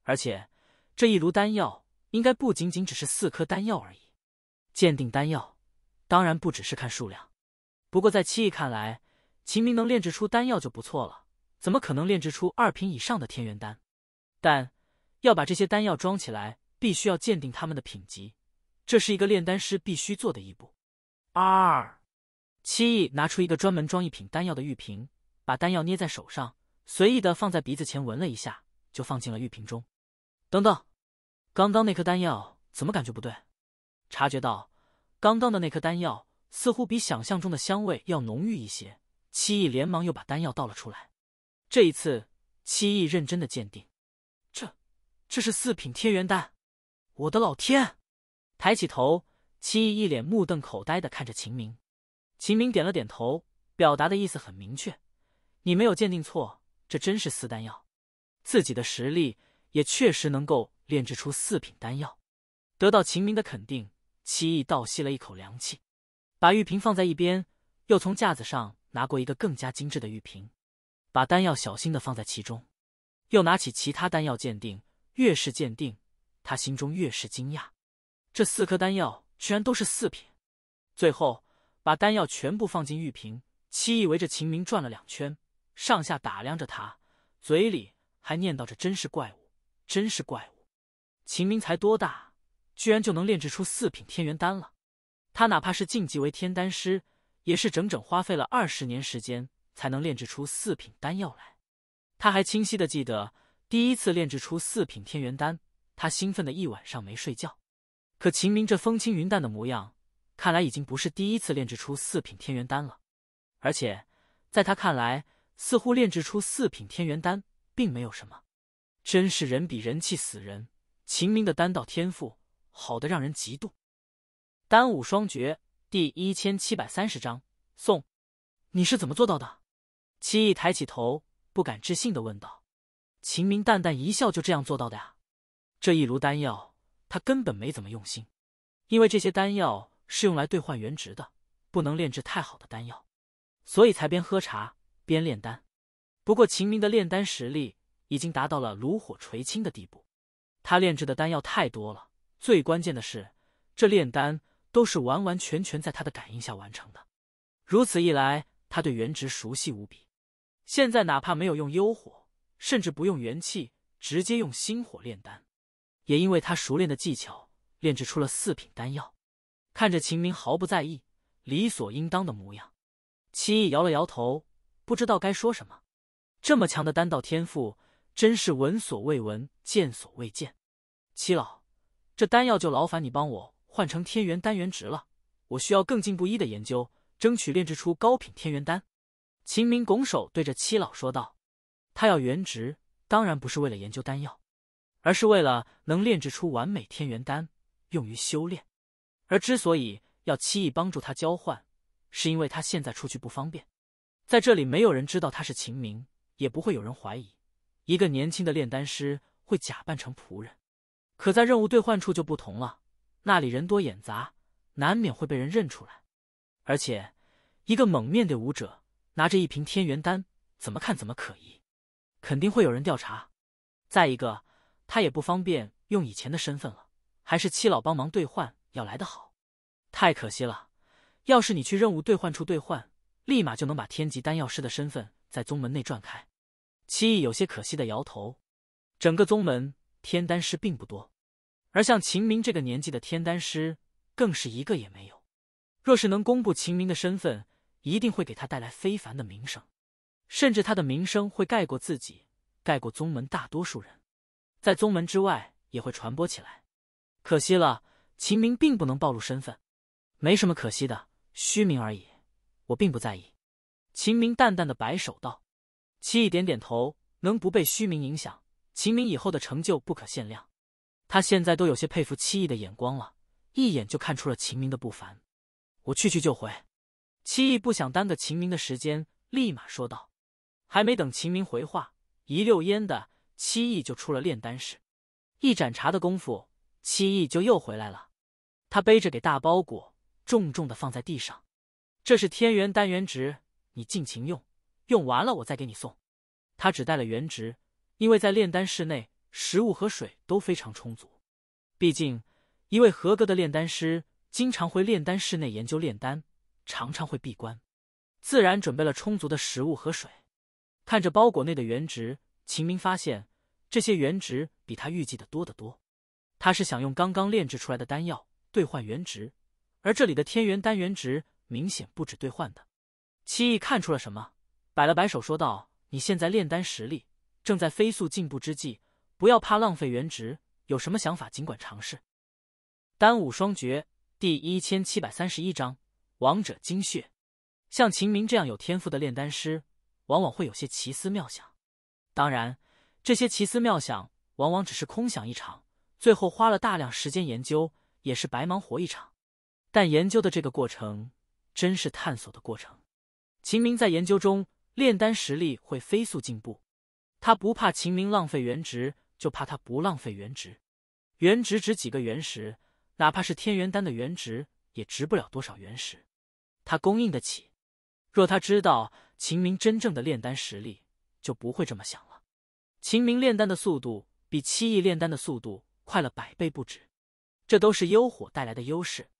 而且，这一炉丹药应该不仅仅只是四颗丹药而已。鉴定丹药，当然不只是看数量。不过在七亿看来，秦明能炼制出丹药就不错了，怎么可能炼制出二品以上的天元丹？但要把这些丹药装起来，必须要鉴定他们的品级，这是一个炼丹师必须做的一步。二，七亿拿出一个专门装一品丹药的玉瓶，把丹药捏在手上，随意的放在鼻子前闻了一下，就放进了玉瓶中。等等，刚刚那颗丹药怎么感觉不对？察觉到刚刚的那颗丹药似乎比想象中的香味要浓郁一些，七义连忙又把丹药倒了出来。这一次，七义认真的鉴定，这这是四品天元丹！我的老天！抬起头，七义一脸目瞪口呆的看着秦明。秦明点了点头，表达的意思很明确：你没有鉴定错，这真是四丹药。自己的实力。也确实能够炼制出四品丹药，得到秦明的肯定，七翼倒吸了一口凉气，把玉瓶放在一边，又从架子上拿过一个更加精致的玉瓶，把丹药小心的放在其中，又拿起其他丹药鉴定，越是鉴定，他心中越是惊讶，这四颗丹药居然都是四品，最后把丹药全部放进玉瓶，七翼围着秦明转了两圈，上下打量着他，嘴里还念叨着：“真是怪物。”真是怪物！秦明才多大，居然就能炼制出四品天元丹了？他哪怕是晋级为天丹师，也是整整花费了二十年时间才能炼制出四品丹药来。他还清晰的记得，第一次炼制出四品天元丹，他兴奋的一晚上没睡觉。可秦明这风轻云淡的模样，看来已经不是第一次炼制出四品天元丹了。而且，在他看来，似乎炼制出四品天元丹并没有什么。真是人比人气死人！秦明的丹道天赋好得让人嫉妒，《丹武双绝》第一千七百三十章。宋，你是怎么做到的？七义抬起头，不敢置信的问道。秦明淡淡一笑，就这样做到的呀。这一炉丹药，他根本没怎么用心，因为这些丹药是用来兑换原值的，不能炼制太好的丹药，所以才边喝茶边炼丹。不过秦明的炼丹实力……已经达到了炉火纯青的地步，他炼制的丹药太多了，最关键的是，这炼丹都是完完全全在他的感应下完成的。如此一来，他对原值熟悉无比。现在哪怕没有用幽火，甚至不用元气，直接用心火炼丹，也因为他熟练的技巧炼制出了四品丹药。看着秦明毫不在意、理所应当的模样，七翼摇了摇头，不知道该说什么。这么强的丹道天赋。真是闻所未闻，见所未见。七老，这丹药就劳烦你帮我换成天元丹元值了。我需要更进一步的研究，争取炼制出高品天元丹。秦明拱手对着七老说道：“他要原值，当然不是为了研究丹药，而是为了能炼制出完美天元丹，用于修炼。而之所以要七意帮助他交换，是因为他现在出去不方便，在这里没有人知道他是秦明，也不会有人怀疑。”一个年轻的炼丹师会假扮成仆人，可在任务兑换处就不同了，那里人多眼杂，难免会被人认出来。而且，一个蒙面的武者拿着一瓶天元丹，怎么看怎么可疑，肯定会有人调查。再一个，他也不方便用以前的身份了，还是七老帮忙兑换要来得好。太可惜了，要是你去任务兑换处兑换，立马就能把天级丹药师的身份在宗门内转开。七义有些可惜的摇头，整个宗门天丹师并不多，而像秦明这个年纪的天丹师更是一个也没有。若是能公布秦明的身份，一定会给他带来非凡的名声，甚至他的名声会盖过自己，盖过宗门大多数人，在宗门之外也会传播起来。可惜了，秦明并不能暴露身份，没什么可惜的，虚名而已，我并不在意。”秦明淡淡的摆手道。七亿点点头，能不被虚名影响，秦明以后的成就不可限量。他现在都有些佩服七亿的眼光了，一眼就看出了秦明的不凡。我去去就回。七亿不想耽搁秦明的时间，立马说道。还没等秦明回话，一溜烟的七亿就出了炼丹室。一盏茶的功夫，七亿就又回来了。他背着给大包裹，重重的放在地上。这是天元单元值，你尽情用。用完了我再给你送。他只带了原值，因为在炼丹室内，食物和水都非常充足。毕竟，一位合格的炼丹师经常会炼丹室内研究炼丹，常常会闭关，自然准备了充足的食物和水。看着包裹内的原值，秦明发现这些原值比他预计的多得多。他是想用刚刚炼制出来的丹药兑换原值，而这里的天元丹原值明显不止兑换的。七翼看出了什么？摆了摆手，说道：“你现在炼丹实力正在飞速进步之际，不要怕浪费原值。有什么想法，尽管尝试。丹武双绝第一千七百三十一章王者精血。像秦明这样有天赋的炼丹师，往往会有些奇思妙想。当然，这些奇思妙想往往只是空想一场，最后花了大量时间研究，也是白忙活一场。但研究的这个过程，真是探索的过程。秦明在研究中。”炼丹实力会飞速进步，他不怕秦明浪费原值，就怕他不浪费原值。原值值几个原石，哪怕是天元丹的原值，也值不了多少原石。他供应得起。若他知道秦明真正的炼丹实力，就不会这么想了。秦明炼丹的速度比七亿炼丹的速度快了百倍不止，这都是幽火带来的优势。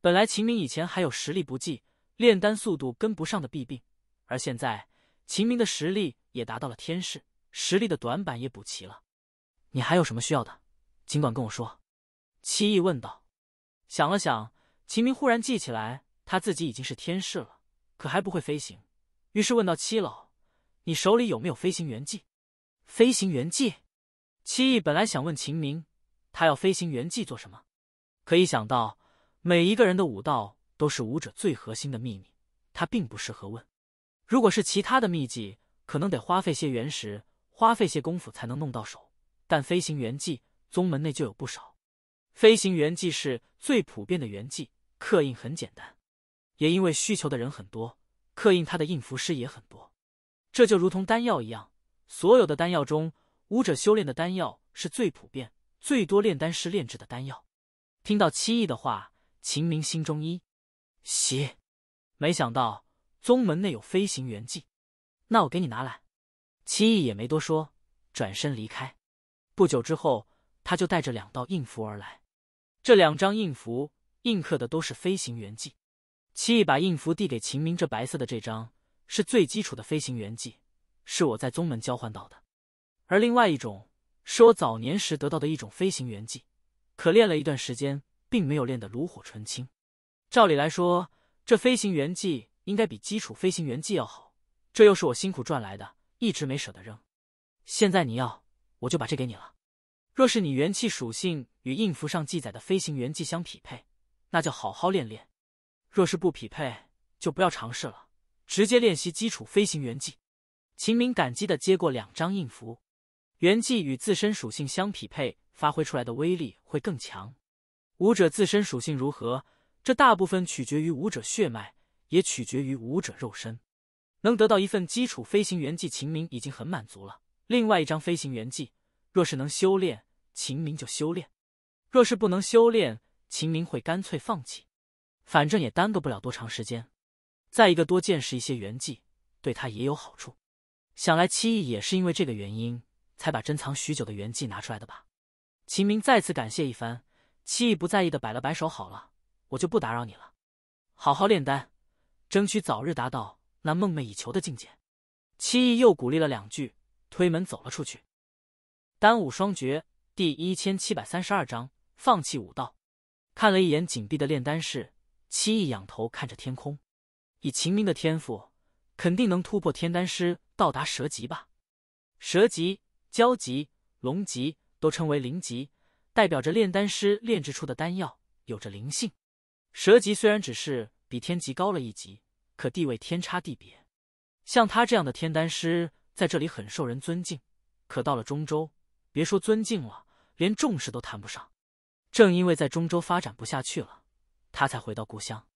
本来秦明以前还有实力不济、炼丹速度跟不上的弊病，而现在。秦明的实力也达到了天士，实力的短板也补齐了。你还有什么需要的，尽管跟我说。”七义问道。想了想，秦明忽然记起来，他自己已经是天士了，可还不会飞行，于是问道：“七老，你手里有没有飞行员技？”“飞行员技。”七义本来想问秦明，他要飞行员技做什么？可一想到每一个人的武道都是武者最核心的秘密，他并不适合问。如果是其他的秘技，可能得花费些原石，花费些功夫才能弄到手。但飞行元技，宗门内就有不少。飞行元技是最普遍的元技，刻印很简单，也因为需求的人很多，刻印他的印符师也很多。这就如同丹药一样，所有的丹药中，武者修炼的丹药是最普遍、最多炼丹师炼制的丹药。听到七意的话，秦明心中一喜，没想到。宗门内有飞行员技，那我给你拿来。七义也没多说，转身离开。不久之后，他就带着两道印符而来。这两张印符印刻的都是飞行员技。七义把印符递给秦明，这白色的这张是最基础的飞行员技，是我在宗门交换到的。而另外一种是我早年时得到的一种飞行员技，可练了一段时间，并没有练得炉火纯青。照理来说，这飞行员技。应该比基础飞行员技要好，这又是我辛苦赚来的，一直没舍得扔。现在你要，我就把这给你了。若是你元气属性与印符上记载的飞行员技相匹配，那就好好练练；若是不匹配，就不要尝试了，直接练习基础飞行员技。秦明感激的接过两张印符，元气与自身属性相匹配，发挥出来的威力会更强。武者自身属性如何，这大部分取决于武者血脉。也取决于武者肉身，能得到一份基础飞行员技，秦明已经很满足了。另外一张飞行员技，若是能修炼，秦明就修炼；若是不能修炼，秦明会干脆放弃。反正也耽搁不了多长时间，再一个多见识一些元技，对他也有好处。想来七义也是因为这个原因，才把珍藏许久的元技拿出来的吧？秦明再次感谢一番，七义不在意的摆了摆手：“好了，我就不打扰你了，好好炼丹。”争取早日达到那梦寐以求的境界。七义又鼓励了两句，推门走了出去。丹武双绝第一千七百三十二章放弃武道。看了一眼紧闭的炼丹室，七义仰头看着天空。以秦明的天赋，肯定能突破天丹师，到达蛇级吧？蛇级、蛟级、龙级都称为灵级，代表着炼丹师炼制出的丹药有着灵性。蛇级虽然只是比天级高了一级。可地位天差地别，像他这样的天丹师在这里很受人尊敬，可到了中州，别说尊敬了，连重视都谈不上。正因为在中州发展不下去了，他才回到故乡。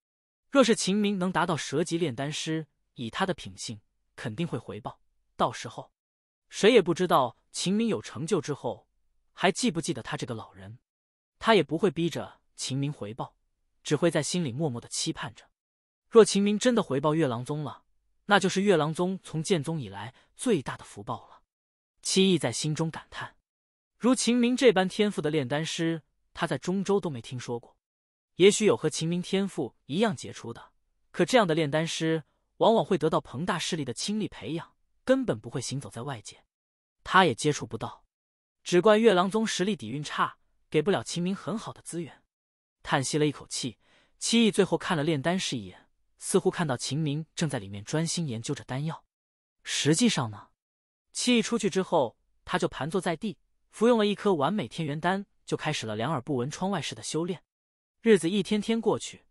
若是秦明能达到蛇级炼丹师，以他的品性，肯定会回报。到时候，谁也不知道秦明有成就之后还记不记得他这个老人，他也不会逼着秦明回报，只会在心里默默的期盼着。若秦明真的回报月狼宗了，那就是月狼宗从剑宗以来最大的福报了。七意在心中感叹，如秦明这般天赋的炼丹师，他在中州都没听说过。也许有和秦明天赋一样杰出的，可这样的炼丹师往往会得到庞大势力的倾力培养，根本不会行走在外界，他也接触不到。只怪月狼宗实力底蕴差，给不了秦明很好的资源。叹息了一口气，七意最后看了炼丹师一眼。似乎看到秦明正在里面专心研究着丹药，实际上呢，七义出去之后，他就盘坐在地，服用了一颗完美天元丹，就开始了两耳不闻窗外事的修炼。日子一天天过去，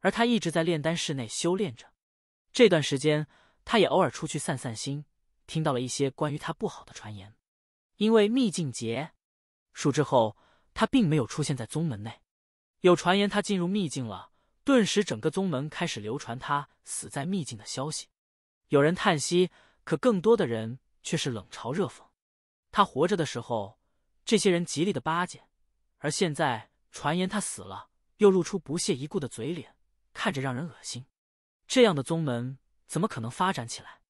而他一直在炼丹室内修炼着。这段时间，他也偶尔出去散散心，听到了一些关于他不好的传言。因为秘境劫，数之后他并没有出现在宗门内，有传言他进入秘境了。顿时，整个宗门开始流传他死在秘境的消息。有人叹息，可更多的人却是冷嘲热讽。他活着的时候，这些人极力的巴结；而现在传言他死了，又露出不屑一顾的嘴脸，看着让人恶心。这样的宗门怎么可能发展起来？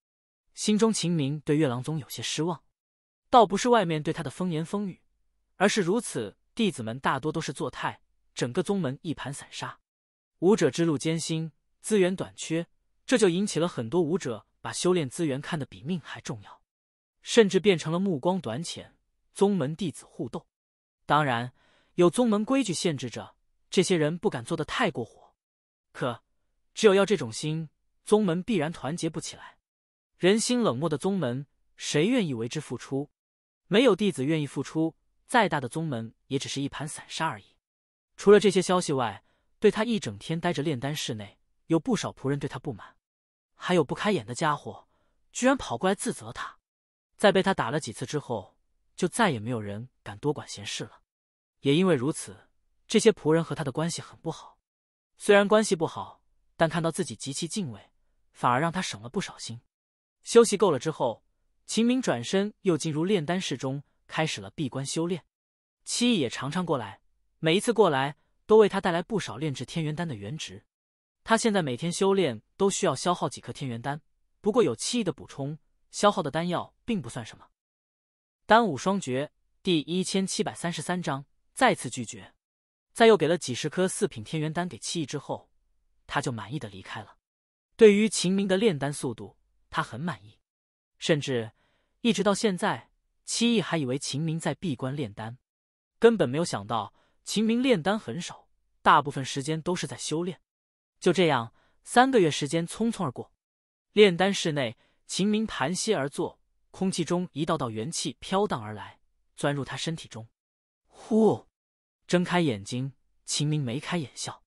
心中，秦明对月狼宗有些失望。倒不是外面对他的风言风语，而是如此，弟子们大多都是做态，整个宗门一盘散沙。武者之路艰辛，资源短缺，这就引起了很多武者把修炼资源看得比命还重要，甚至变成了目光短浅。宗门弟子互斗，当然有宗门规矩限制着这些人，不敢做得太过火。可只有要这种心，宗门必然团结不起来。人心冷漠的宗门，谁愿意为之付出？没有弟子愿意付出，再大的宗门也只是一盘散沙而已。除了这些消息外，对他一整天待着炼丹室内，有不少仆人对他不满，还有不开眼的家伙，居然跑过来自责他。在被他打了几次之后，就再也没有人敢多管闲事了。也因为如此，这些仆人和他的关系很不好。虽然关系不好，但看到自己极其敬畏，反而让他省了不少心。休息够了之后，秦明转身又进入炼丹室中，开始了闭关修炼。七义也常常过来，每一次过来。都为他带来不少炼制天元丹的原值，他现在每天修炼都需要消耗几颗天元丹，不过有七亿的补充，消耗的丹药并不算什么。《丹武双绝》第一千七百三十三章再次拒绝，再又给了几十颗四品天元丹给七亿之后，他就满意的离开了。对于秦明的炼丹速度，他很满意，甚至一直到现在，七亿还以为秦明在闭关炼丹，根本没有想到。秦明炼丹很少，大部分时间都是在修炼。就这样，三个月时间匆匆而过。炼丹室内，秦明盘膝而坐，空气中一道道元气飘荡而来，钻入他身体中。呼，睁开眼睛，秦明眉开眼笑。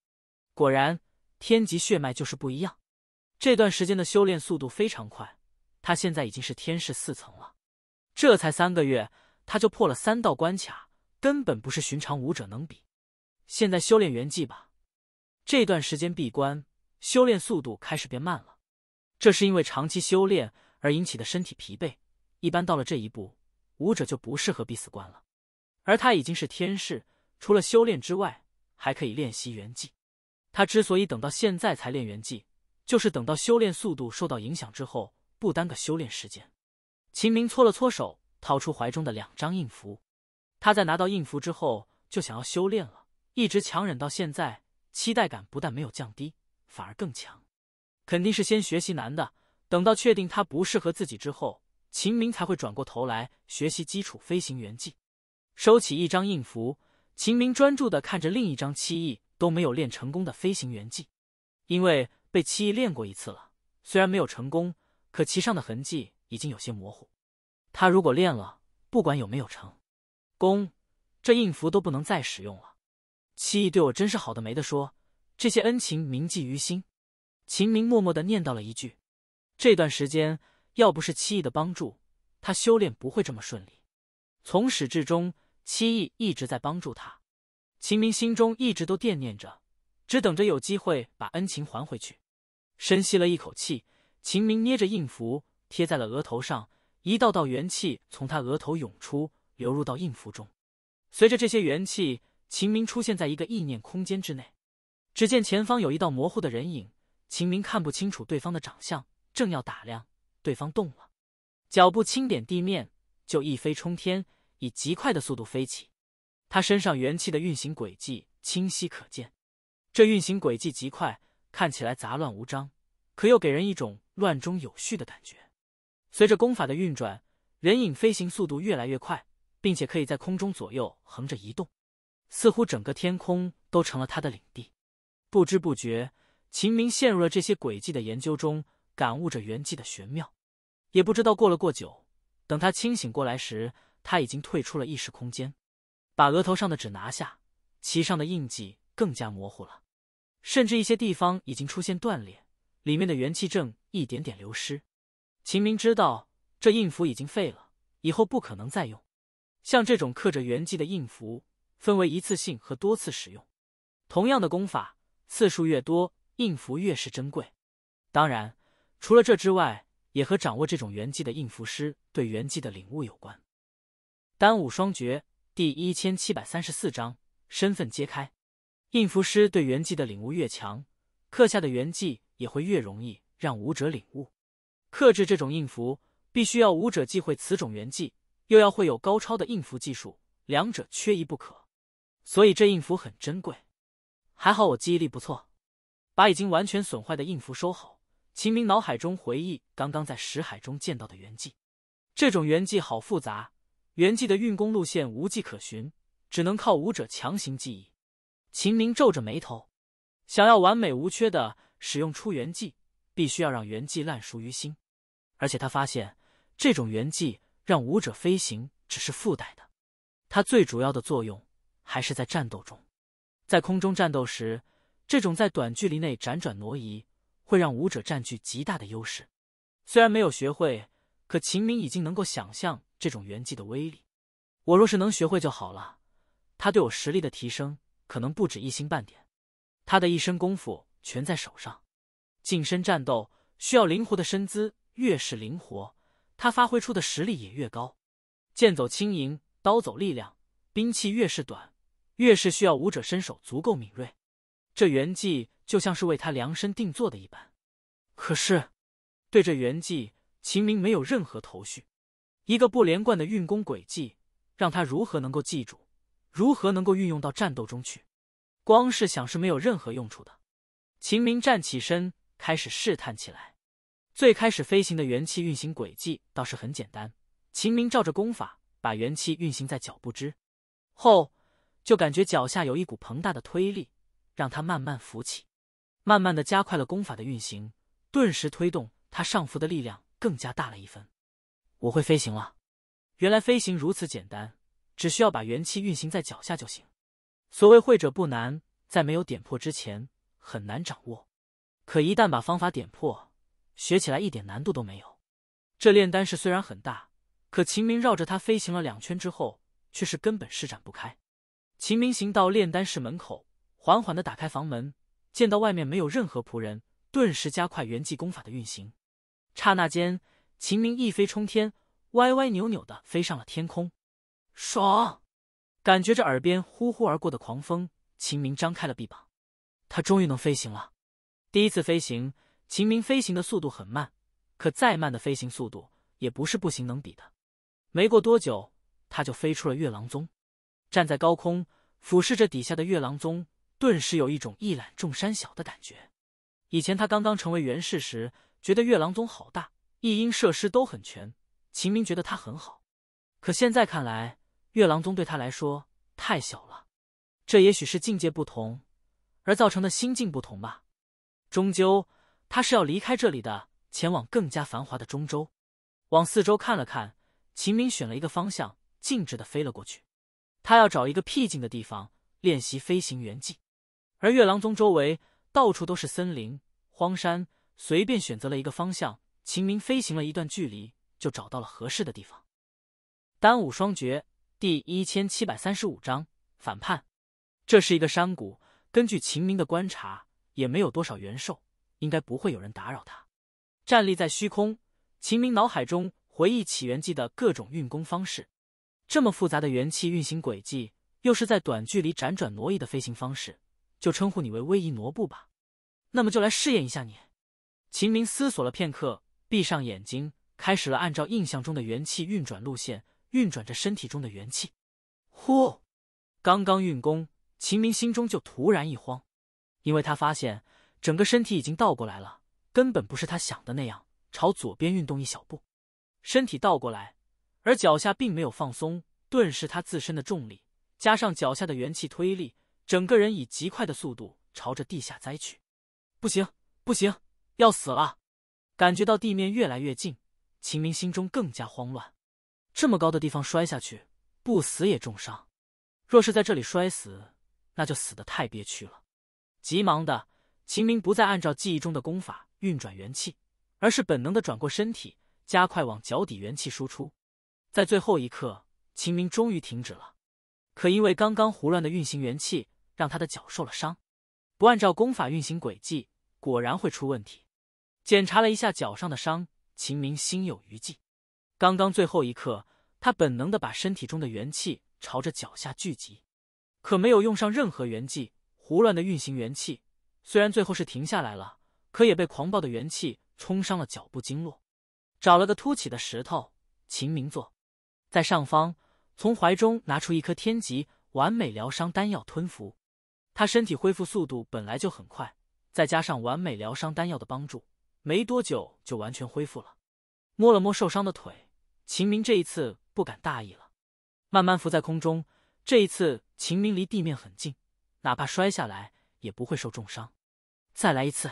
果然，天级血脉就是不一样。这段时间的修炼速度非常快，他现在已经是天视四层了。这才三个月，他就破了三道关卡。根本不是寻常武者能比。现在修炼元技吧，这段时间闭关修炼速度开始变慢了，这是因为长期修炼而引起的身体疲惫。一般到了这一步，武者就不适合闭死关了。而他已经是天士，除了修炼之外，还可以练习元技。他之所以等到现在才练元技，就是等到修炼速度受到影响之后，不耽搁修炼时间。秦明搓了搓手，掏出怀中的两张印符。他在拿到印符之后就想要修炼了，一直强忍到现在，期待感不但没有降低，反而更强。肯定是先学习难的，等到确定他不适合自己之后，秦明才会转过头来学习基础飞行员技。收起一张印符，秦明专注的看着另一张七翼都没有练成功的飞行员技，因为被七翼练过一次了，虽然没有成功，可其上的痕迹已经有些模糊。他如果练了，不管有没有成。功，这印符都不能再使用了。七义对我真是好的没得说，这些恩情铭记于心。秦明默默的念叨了一句：“这段时间要不是七义的帮助，他修炼不会这么顺利。从始至终，七义一直在帮助他。秦明心中一直都惦念着，只等着有机会把恩情还回去。”深吸了一口气，秦明捏着印符贴在了额头上，一道道元气从他额头涌出。流入到印符中，随着这些元气，秦明出现在一个意念空间之内。只见前方有一道模糊的人影，秦明看不清楚对方的长相，正要打量，对方动了，脚步轻点地面，就一飞冲天，以极快的速度飞起。他身上元气的运行轨迹清晰可见，这运行轨迹极快，看起来杂乱无章，可又给人一种乱中有序的感觉。随着功法的运转，人影飞行速度越来越快。并且可以在空中左右横着移动，似乎整个天空都成了他的领地。不知不觉，秦明陷入了这些轨迹的研究中，感悟着元气的玄妙。也不知道过了多久，等他清醒过来时，他已经退出了意识空间，把额头上的纸拿下，其上的印记更加模糊了，甚至一些地方已经出现断裂，里面的元气正一点点流失。秦明知道这印符已经废了，以后不可能再用。像这种刻着圆寂的印符，分为一次性和多次使用。同样的功法，次数越多，印符越是珍贵。当然，除了这之外，也和掌握这种圆寂的印符师对圆寂的领悟有关。《单武双绝》第一千七百三十四章：身份揭开。印符师对圆寂的领悟越强，刻下的圆寂也会越容易让武者领悟。克制这种印符，必须要武者忌讳此种圆寂。又要会有高超的应符技术，两者缺一不可，所以这应符很珍贵。还好我记忆力不错，把已经完全损坏的应符收好。秦明脑海中回忆刚刚在石海中见到的圆迹，这种圆迹好复杂，圆寂的运功路线无迹可寻，只能靠武者强行记忆。秦明皱着眉头，想要完美无缺的使用出圆寂，必须要让圆寂烂熟于心。而且他发现这种圆寂。让武者飞行只是附带的，它最主要的作用还是在战斗中。在空中战斗时，这种在短距离内辗转挪移会让武者占据极大的优势。虽然没有学会，可秦明已经能够想象这种元技的威力。我若是能学会就好了，他对我实力的提升可能不止一星半点。他的一身功夫全在手上，近身战斗需要灵活的身姿，越是灵活。他发挥出的实力也越高，剑走轻盈，刀走力量，兵器越是短，越是需要武者身手足够敏锐。这圆寂就像是为他量身定做的一般。可是，对这圆寂，秦明没有任何头绪。一个不连贯的运功轨迹，让他如何能够记住，如何能够运用到战斗中去？光是想是没有任何用处的。秦明站起身，开始试探起来。最开始飞行的元气运行轨迹倒是很简单，秦明照着功法把元气运行在脚部之后，就感觉脚下有一股庞大的推力，让他慢慢浮起，慢慢的加快了功法的运行，顿时推动他上浮的力量更加大了一分。我会飞行了，原来飞行如此简单，只需要把元气运行在脚下就行。所谓会者不难，在没有点破之前很难掌握，可一旦把方法点破。学起来一点难度都没有。这炼丹室虽然很大，可秦明绕着它飞行了两圈之后，却是根本施展不开。秦明行到炼丹室门口，缓缓的打开房门，见到外面没有任何仆人，顿时加快元气功法的运行。刹那间，秦明一飞冲天，歪歪扭扭的飞上了天空，爽！感觉着耳边呼呼而过的狂风，秦明张开了臂膀，他终于能飞行了。第一次飞行。秦明飞行的速度很慢，可再慢的飞行速度也不是步行能比的。没过多久，他就飞出了月狼宗。站在高空俯视着底下的月狼宗，顿时有一种一览众山小的感觉。以前他刚刚成为元氏时，觉得月狼宗好大，一应设施都很全。秦明觉得他很好，可现在看来，月狼宗对他来说太小了。这也许是境界不同，而造成的心境不同吧。终究。他是要离开这里的，前往更加繁华的中州。往四周看了看，秦明选了一个方向，径直的飞了过去。他要找一个僻静的地方练习飞行圆技。而月狼宗周围到处都是森林、荒山，随便选择了一个方向，秦明飞行了一段距离，就找到了合适的地方。《丹武双绝》第一千七百三十五章反叛。这是一个山谷，根据秦明的观察，也没有多少元兽。应该不会有人打扰他。站立在虚空，秦明脑海中回忆《起源记》的各种运功方式。这么复杂的元气运行轨迹，又是在短距离辗转挪移的飞行方式，就称呼你为“微移挪步”吧。那么就来试验一下你。秦明思索了片刻，闭上眼睛，开始了按照印象中的元气运转路线运转着身体中的元气。呼，刚刚运功，秦明心中就突然一慌，因为他发现。整个身体已经倒过来了，根本不是他想的那样，朝左边运动一小步，身体倒过来，而脚下并没有放松。顿时，他自身的重力加上脚下的元气推力，整个人以极快的速度朝着地下栽去。不行，不行，要死了！感觉到地面越来越近，秦明心中更加慌乱。这么高的地方摔下去，不死也重伤。若是在这里摔死，那就死得太憋屈了。急忙的。秦明不再按照记忆中的功法运转元气，而是本能的转过身体，加快往脚底元气输出。在最后一刻，秦明终于停止了，可因为刚刚胡乱的运行元气，让他的脚受了伤。不按照功法运行轨迹，果然会出问题。检查了一下脚上的伤，秦明心有余悸。刚刚最后一刻，他本能的把身体中的元气朝着脚下聚集，可没有用上任何元气，胡乱的运行元气。虽然最后是停下来了，可也被狂暴的元气冲伤了脚步经络。找了个凸起的石头，秦明坐在上方，从怀中拿出一颗天级完美疗伤丹药吞服。他身体恢复速度本来就很快，再加上完美疗伤丹药的帮助，没多久就完全恢复了。摸了摸受伤的腿，秦明这一次不敢大意了。慢慢浮在空中，这一次秦明离地面很近，哪怕摔下来。也不会受重伤。再来一次。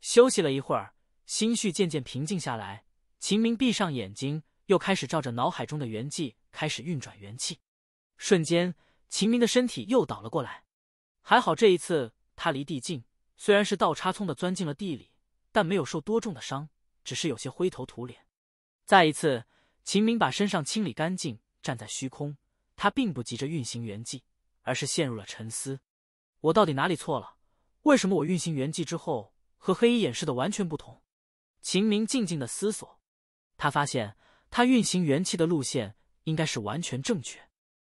休息了一会儿，心绪渐渐平静下来。秦明闭上眼睛，又开始照着脑海中的元气开始运转元气。瞬间，秦明的身体又倒了过来。还好这一次他离地近，虽然是倒插葱的钻进了地里，但没有受多重的伤，只是有些灰头土脸。再一次，秦明把身上清理干净，站在虚空。他并不急着运行元气，而是陷入了沉思。我到底哪里错了？为什么我运行元气之后和黑衣演示的完全不同？秦明静静的思索，他发现他运行元气的路线应该是完全正确，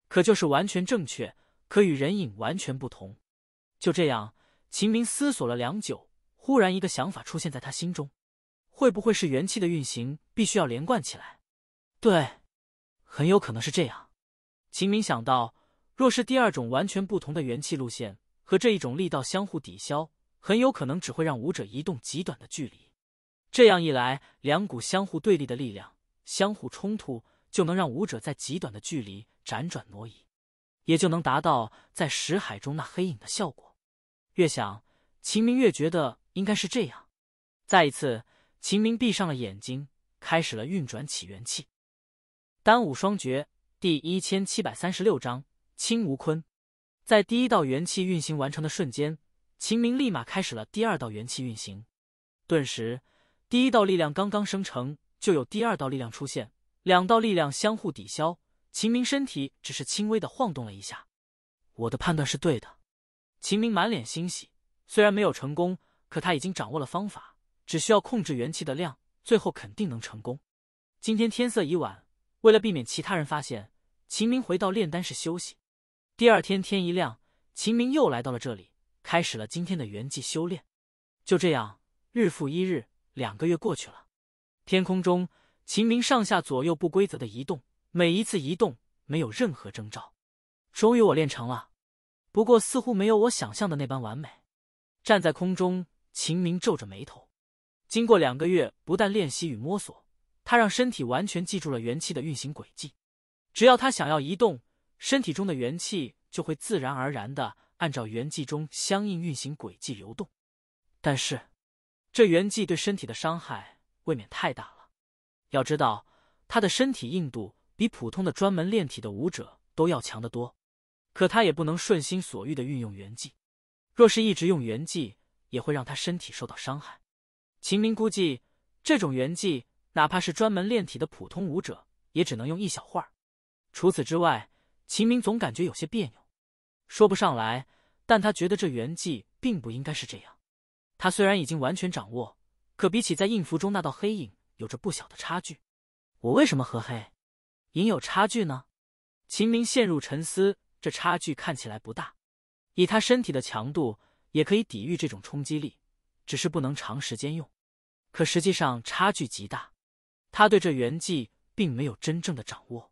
可就是完全正确，可与人影完全不同。就这样，秦明思索了良久，忽然一个想法出现在他心中：会不会是元气的运行必须要连贯起来？对，很有可能是这样。秦明想到，若是第二种完全不同的元气路线。和这一种力道相互抵消，很有可能只会让武者移动极短的距离。这样一来，两股相互对立的力量相互冲突，就能让武者在极短的距离辗转挪移，也就能达到在识海中那黑影的效果。越想，秦明越觉得应该是这样。再一次，秦明闭上了眼睛，开始了运转起元气。单武双绝第一千七百三十六章：青无坤。在第一道元气运行完成的瞬间，秦明立马开始了第二道元气运行。顿时，第一道力量刚刚生成，就有第二道力量出现，两道力量相互抵消。秦明身体只是轻微的晃动了一下。我的判断是对的。秦明满脸欣喜，虽然没有成功，可他已经掌握了方法，只需要控制元气的量，最后肯定能成功。今天天色已晚，为了避免其他人发现，秦明回到炼丹室休息。第二天天一亮，秦明又来到了这里，开始了今天的元气修炼。就这样，日复一日，两个月过去了。天空中，秦明上下左右不规则的移动，每一次移动没有任何征兆。终于，我练成了，不过似乎没有我想象的那般完美。站在空中，秦明皱着眉头。经过两个月，不断练习与摸索，他让身体完全记住了元气的运行轨迹。只要他想要移动。身体中的元气就会自然而然的按照元气中相应运行轨迹流动，但是，这元气对身体的伤害未免太大了。要知道，他的身体硬度比普通的专门练体的武者都要强得多，可他也不能顺心所欲的运用元气。若是一直用元气，也会让他身体受到伤害。秦明估计，这种元技，哪怕是专门练体的普通武者，也只能用一小会儿。除此之外，秦明总感觉有些别扭，说不上来，但他觉得这元技并不应该是这样。他虽然已经完全掌握，可比起在印符中那道黑影，有着不小的差距。我为什么和黑影有差距呢？秦明陷入沉思。这差距看起来不大，以他身体的强度，也可以抵御这种冲击力，只是不能长时间用。可实际上差距极大，他对这元技并没有真正的掌握。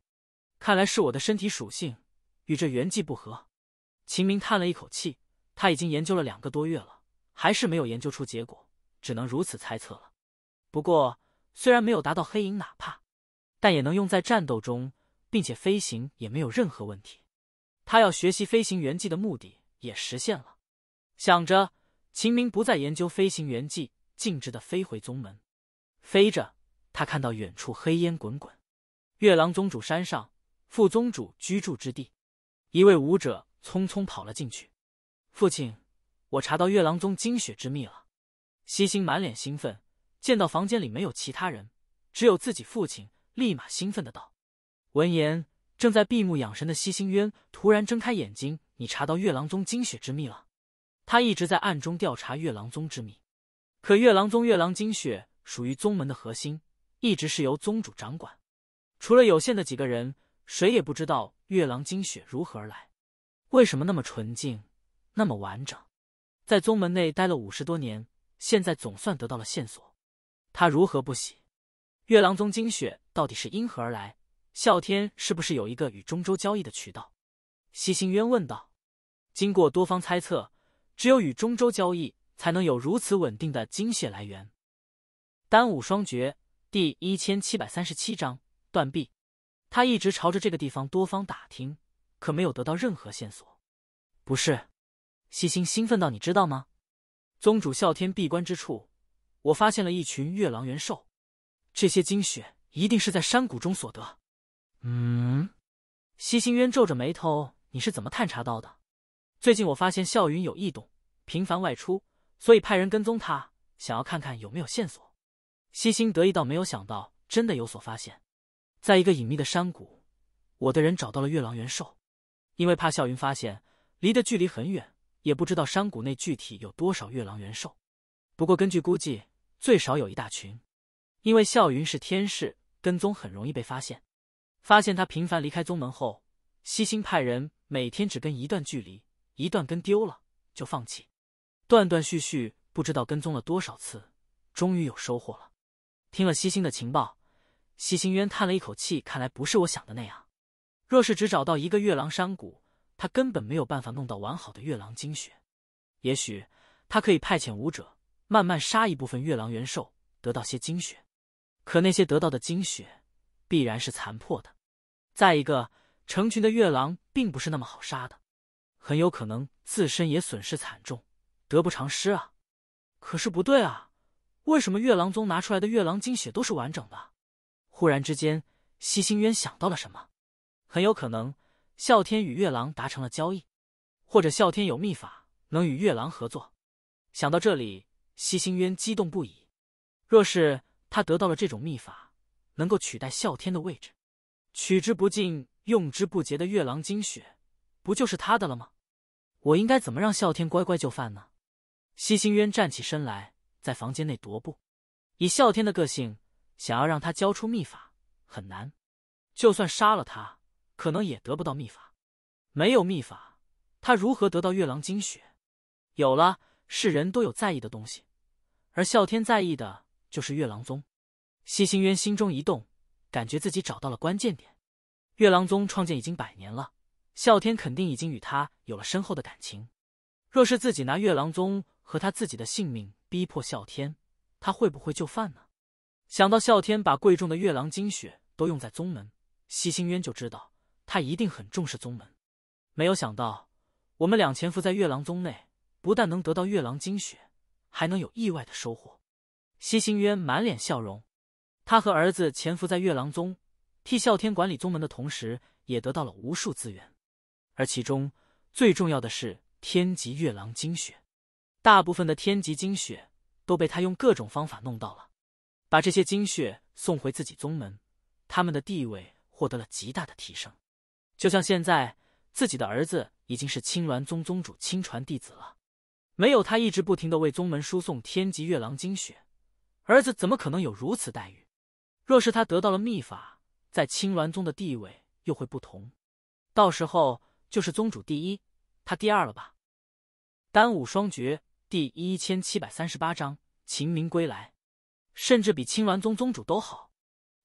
看来是我的身体属性与这元寂不合。秦明叹了一口气，他已经研究了两个多月了，还是没有研究出结果，只能如此猜测了。不过虽然没有达到黑影哪怕，但也能用在战斗中，并且飞行也没有任何问题。他要学习飞行元技的目的也实现了。想着，秦明不再研究飞行元技，径直的飞回宗门。飞着，他看到远处黑烟滚滚，月狼宗主山上。副宗主居住之地，一位武者匆匆跑了进去。父亲，我查到月狼宗精血之秘了。西星满脸兴奋，见到房间里没有其他人，只有自己父亲，立马兴奋的道。闻言，正在闭目养神的西星渊突然睁开眼睛：“你查到月狼宗精血之秘了？”他一直在暗中调查月狼宗之秘，可月狼宗月狼精血属于宗门的核心，一直是由宗主掌管，除了有限的几个人。谁也不知道月狼精血如何而来，为什么那么纯净，那么完整？在宗门内待了五十多年，现在总算得到了线索，他如何不喜？月狼宗精血到底是因何而来？啸天是不是有一个与中州交易的渠道？西星渊问道。经过多方猜测，只有与中州交易，才能有如此稳定的精血来源。《单武双绝》第一千七百三十七章断臂。他一直朝着这个地方多方打听，可没有得到任何线索。不是，西星兴奋道：“你知道吗？宗主啸天闭关之处，我发现了一群月狼元兽，这些精血一定是在山谷中所得。”嗯，西星渊皱着眉头：“你是怎么探查到的？”最近我发现笑云有异动，频繁外出，所以派人跟踪他，想要看看有没有线索。西心得意到没有想到，真的有所发现。在一个隐秘的山谷，我的人找到了月狼元兽。因为怕笑云发现，离得距离很远，也不知道山谷内具体有多少月狼元兽。不过根据估计，最少有一大群。因为笑云是天士，跟踪很容易被发现。发现他频繁离开宗门后，西星派人每天只跟一段距离，一段跟丢了就放弃，断断续续不知道跟踪了多少次，终于有收获了。听了西星的情报。西行渊叹了一口气，看来不是我想的那样。若是只找到一个月狼山谷，他根本没有办法弄到完好的月狼精血。也许他可以派遣武者慢慢杀一部分月狼元兽，得到些精血。可那些得到的精血必然是残破的。再一个，成群的月狼并不是那么好杀的，很有可能自身也损失惨重，得不偿失啊。可是不对啊，为什么月狼宗拿出来的月狼精血都是完整的？忽然之间，西星渊想到了什么，很有可能啸天与月狼达成了交易，或者啸天有秘法能与月狼合作。想到这里，西星渊激动不已。若是他得到了这种秘法，能够取代啸天的位置，取之不尽、用之不竭的月狼精血，不就是他的了吗？我应该怎么让啸天乖乖就范呢？西星渊站起身来，在房间内踱步。以啸天的个性。想要让他交出秘法很难，就算杀了他，可能也得不到秘法。没有秘法，他如何得到月狼精血？有了，是人都有在意的东西，而啸天在意的就是月狼宗。西行渊心中一动，感觉自己找到了关键点。月狼宗创建已经百年了，啸天肯定已经与他有了深厚的感情。若是自己拿月狼宗和他自己的性命逼迫啸天，他会不会就范呢？想到啸天把贵重的月狼精血都用在宗门，西星渊就知道他一定很重视宗门。没有想到，我们两潜伏在月狼宗内，不但能得到月狼精血，还能有意外的收获。西星渊满脸笑容，他和儿子潜伏在月狼宗，替啸天管理宗门的同时，也得到了无数资源，而其中最重要的是天级月狼精血。大部分的天级精血都被他用各种方法弄到了。把这些精血送回自己宗门，他们的地位获得了极大的提升。就像现在，自己的儿子已经是青鸾宗宗主亲传弟子了。没有他一直不停的为宗门输送天级月狼精血，儿子怎么可能有如此待遇？若是他得到了秘法，在青鸾宗的地位又会不同。到时候就是宗主第一，他第二了吧？《丹武双绝》第一千七百三十八章：秦明归来。甚至比青鸾宗宗主都好，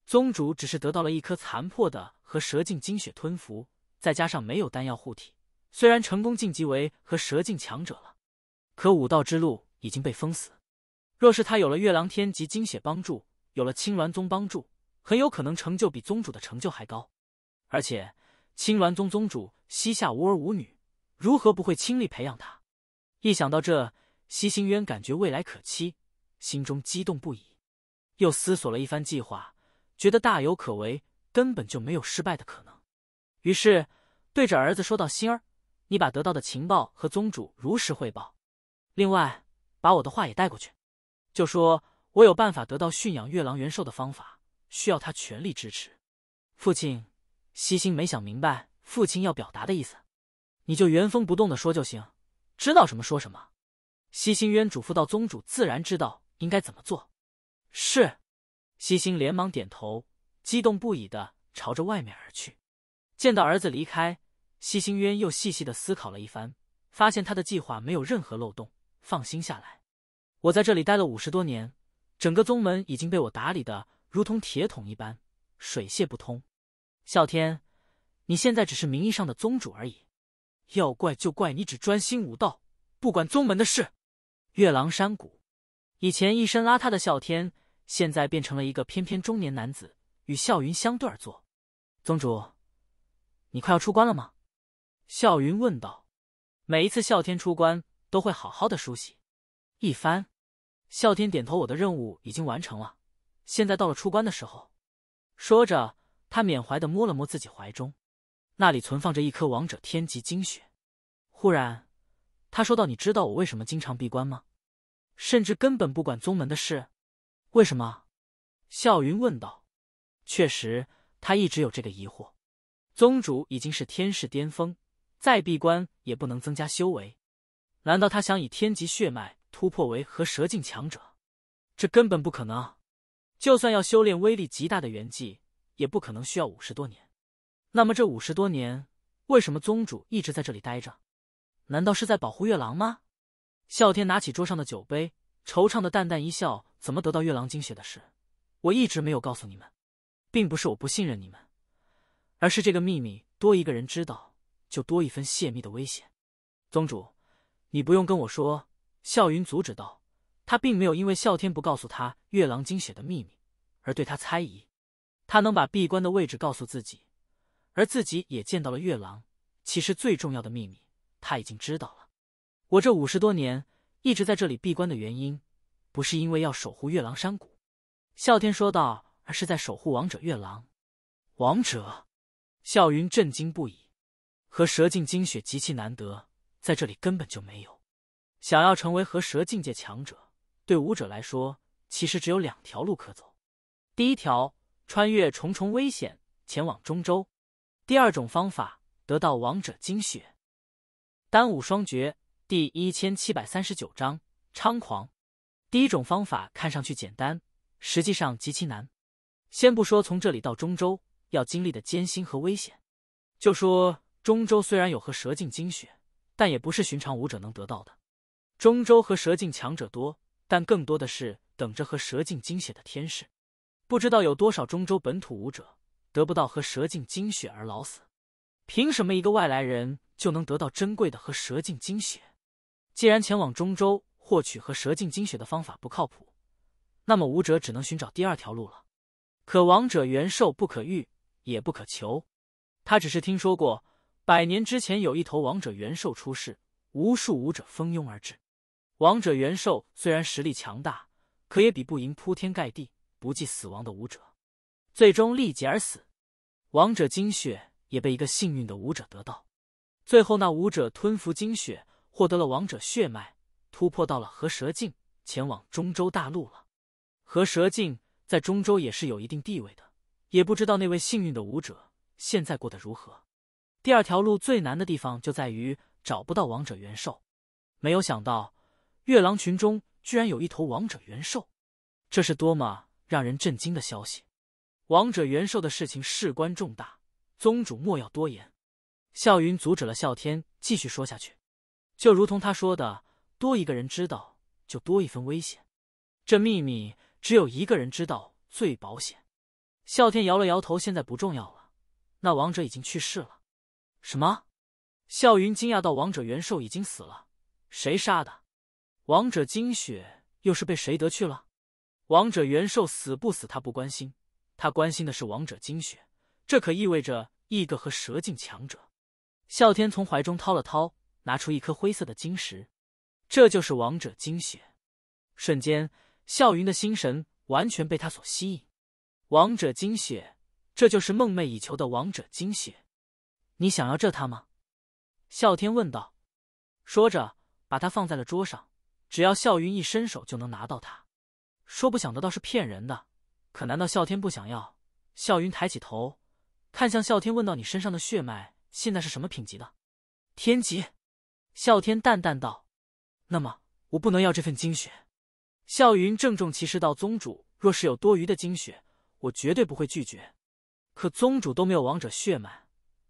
宗主只是得到了一颗残破的和蛇境精血吞服，再加上没有丹药护体，虽然成功晋级为和蛇境强者了，可武道之路已经被封死。若是他有了月狼天及精血帮助，有了青鸾宗帮助，很有可能成就比宗主的成就还高。而且青鸾宗宗主膝下无儿无女，如何不会倾力培养他？一想到这，西星渊感觉未来可期，心中激动不已。又思索了一番计划，觉得大有可为，根本就没有失败的可能。于是对着儿子说道：“心儿，你把得到的情报和宗主如实汇报，另外把我的话也带过去，就说我有办法得到驯养月狼元兽的方法，需要他全力支持。”父亲西星没想明白父亲要表达的意思，你就原封不动的说就行，知道什么说什么。西星渊嘱咐道：“宗主自然知道应该怎么做。”是，西星连忙点头，激动不已的朝着外面而去。见到儿子离开，西星渊又细细的思考了一番，发现他的计划没有任何漏洞，放心下来。我在这里待了五十多年，整个宗门已经被我打理的如同铁桶一般，水泄不通。啸天，你现在只是名义上的宗主而已，要怪就怪你只专心武道，不管宗门的事。月狼山谷，以前一身邋遢的啸天。现在变成了一个翩翩中年男子，与笑云相对而坐。宗主，你快要出关了吗？笑云问道。每一次笑天出关，都会好好的梳洗一番。笑天点头：“我的任务已经完成了，现在到了出关的时候。”说着，他缅怀的摸了摸自己怀中，那里存放着一颗王者天级精血。忽然，他说道：“你知道我为什么经常闭关吗？甚至根本不管宗门的事？”为什么？笑云问道。确实，他一直有这个疑惑。宗主已经是天世巅峰，再闭关也不能增加修为。难道他想以天级血脉突破为合蛇境强者？这根本不可能。就算要修炼威力极大的元技，也不可能需要五十多年。那么这五十多年，为什么宗主一直在这里待着？难道是在保护月狼吗？啸天拿起桌上的酒杯，惆怅的淡淡一笑。怎么得到月狼精血的事，我一直没有告诉你们，并不是我不信任你们，而是这个秘密多一个人知道，就多一分泄密的危险。宗主，你不用跟我说。”笑云阻止道。他并没有因为笑天不告诉他月狼精血的秘密而对他猜疑。他能把闭关的位置告诉自己，而自己也见到了月狼，其实最重要的秘密他已经知道了。我这五十多年一直在这里闭关的原因。不是因为要守护月狼山谷，啸天说道，而是在守护王者月狼。王者，笑云震惊不已。和蛇境精血极其难得，在这里根本就没有。想要成为和蛇境界强者，对武者来说，其实只有两条路可走：第一条，穿越重重危险前往中州；第二种方法，得到王者精血。单武双绝第一千七百三十九章：猖狂。第一种方法看上去简单，实际上极其难。先不说从这里到中州要经历的艰辛和危险，就说中州虽然有和蛇境精血，但也不是寻常武者能得到的。中州和蛇境强者多，但更多的是等着和蛇境精血的天士。不知道有多少中州本土武者得不到和蛇境精血而老死。凭什么一个外来人就能得到珍贵的和蛇境精血？既然前往中州。获取和蛇精精血的方法不靠谱，那么武者只能寻找第二条路了。可王者元兽不可遇，也不可求。他只是听说过，百年之前有一头王者元兽出世，无数武者蜂拥而至。王者元兽虽然实力强大，可也比不赢铺天盖地、不计死亡的武者，最终力竭而死。王者精血也被一个幸运的武者得到，最后那武者吞服精血，获得了王者血脉。突破到了河蛇境，前往中州大陆了。河蛇境在中州也是有一定地位的，也不知道那位幸运的武者现在过得如何。第二条路最难的地方就在于找不到王者元兽。没有想到月狼群中居然有一头王者元兽，这是多么让人震惊的消息！王者元兽的事情事关重大，宗主莫要多言。笑云阻止了笑天继续说下去，就如同他说的。多一个人知道，就多一份危险。这秘密只有一个人知道最保险。啸天摇了摇头，现在不重要了。那王者已经去世了。什么？啸云惊讶到，王者元寿已经死了？谁杀的？王者精血又是被谁得去了？王者元寿死不死，他不关心，他关心的是王者精血。这可意味着一个和蛇境强者。啸天从怀中掏了掏，拿出一颗灰色的晶石。这就是王者精血，瞬间，笑云的心神完全被他所吸引。王者精血，这就是梦寐以求的王者精血。你想要这它吗？笑天问道，说着把它放在了桌上，只要笑云一伸手就能拿到它。说不想得到是骗人的，可难道笑天不想要？笑云抬起头，看向笑天，问道：“你身上的血脉现在是什么品级的？”天级。笑天淡淡道。那么我不能要这份精血，笑云郑重其事道：“宗主若是有多余的精血，我绝对不会拒绝。可宗主都没有王者血脉，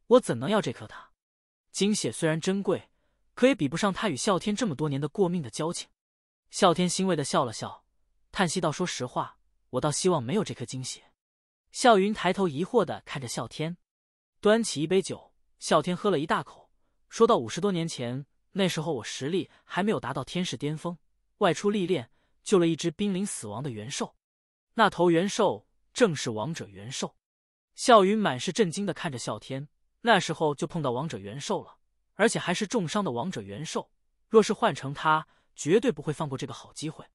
我怎能要这颗他？精血虽然珍贵，可也比不上他与啸天这么多年的过命的交情。”啸天欣慰的笑了笑，叹息道：“说实话，我倒希望没有这颗精血。”笑云抬头疑惑的看着啸天，端起一杯酒，啸天喝了一大口，说到：“五十多年前。”那时候我实力还没有达到天世巅峰，外出历练，救了一只濒临死亡的元兽。那头元兽正是王者元兽。笑云满是震惊的看着笑天，那时候就碰到王者元兽了，而且还是重伤的王者元兽。若是换成他，绝对不会放过这个好机会。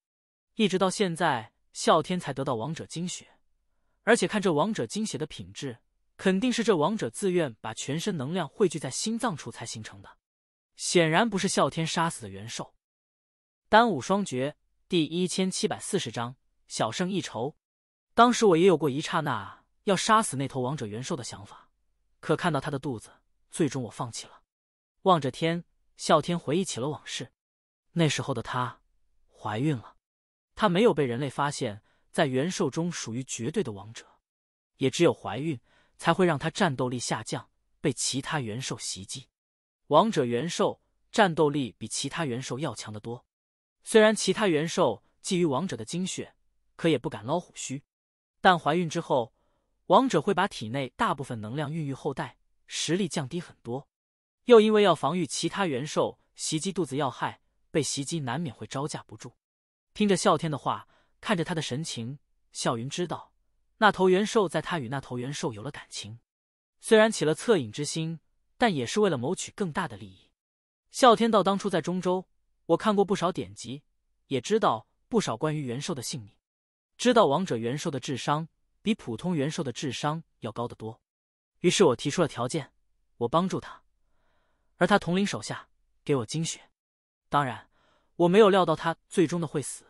一直到现在，笑天才得到王者精血，而且看这王者精血的品质，肯定是这王者自愿把全身能量汇聚在心脏处才形成的。显然不是啸天杀死的元兽。《单武双绝》第一千七百四十章：小胜一筹。当时我也有过一刹那要杀死那头王者元兽的想法，可看到他的肚子，最终我放弃了。望着天，啸天回忆起了往事。那时候的她怀孕了，她没有被人类发现，在元兽中属于绝对的王者，也只有怀孕才会让她战斗力下降，被其他元兽袭击。王者元兽战斗力比其他元兽要强得多，虽然其他元兽觊觎王者的精血，可也不敢捞虎须。但怀孕之后，王者会把体内大部分能量孕育后代，实力降低很多。又因为要防御其他元兽袭击肚子要害，被袭击难免会招架不住。听着啸天的话，看着他的神情，笑云知道那头元兽在他与那头元兽有了感情，虽然起了恻隐之心。但也是为了谋取更大的利益。啸天道当初在中州，我看过不少典籍，也知道不少关于元兽的性命，知道王者元兽的智商比普通元兽的智商要高得多。于是我提出了条件，我帮助他，而他统领手下给我精血。当然，我没有料到他最终的会死。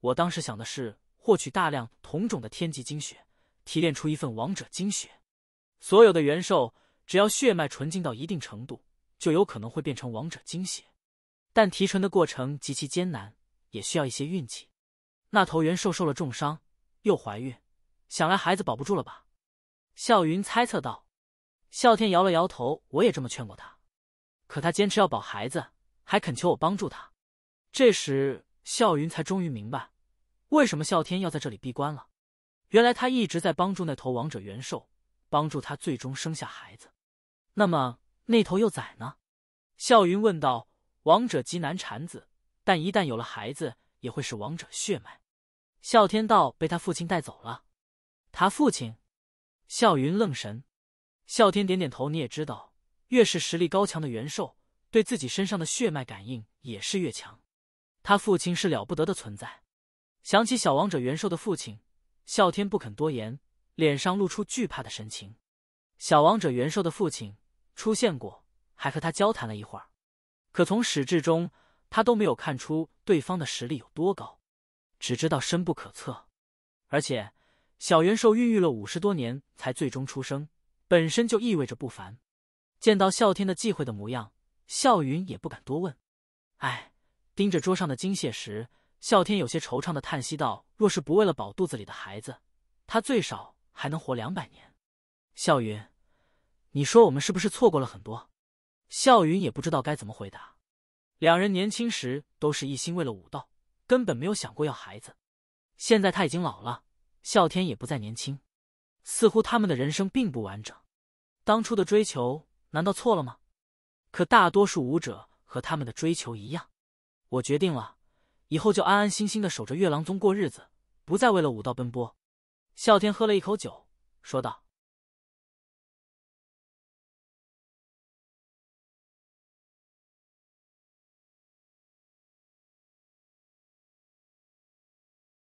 我当时想的是获取大量同种的天级精血，提炼出一份王者精血，所有的元兽。只要血脉纯净到一定程度，就有可能会变成王者精血，但提纯的过程极其艰难，也需要一些运气。那头元兽受了重伤，又怀孕，想来孩子保不住了吧？笑云猜测道。笑天摇了摇头，我也这么劝过他，可他坚持要保孩子，还恳求我帮助他。这时，笑云才终于明白，为什么笑天要在这里闭关了。原来他一直在帮助那头王者元兽。帮助他最终生下孩子，那么那头幼崽呢？笑云问道。王者极难产子，但一旦有了孩子，也会是王者血脉。啸天道被他父亲带走了。他父亲？笑云愣神。啸天点点头。你也知道，越是实力高强的元兽，对自己身上的血脉感应也是越强。他父亲是了不得的存在。想起小王者元兽的父亲，啸天不肯多言。脸上露出惧怕的神情，小王者元寿的父亲出现过，还和他交谈了一会儿，可从始至终，他都没有看出对方的实力有多高，只知道深不可测。而且，小元寿孕育了五十多年才最终出生，本身就意味着不凡。见到啸天的忌讳的模样，啸云也不敢多问。哎，盯着桌上的金蟹石，啸天有些惆怅的叹息道：“若是不为了保肚子里的孩子，他最少。”还能活两百年，笑云，你说我们是不是错过了很多？笑云也不知道该怎么回答。两人年轻时都是一心为了武道，根本没有想过要孩子。现在他已经老了，笑天也不再年轻，似乎他们的人生并不完整。当初的追求难道错了吗？可大多数武者和他们的追求一样。我决定了，以后就安安心心的守着月狼宗过日子，不再为了武道奔波。啸天喝了一口酒，说道。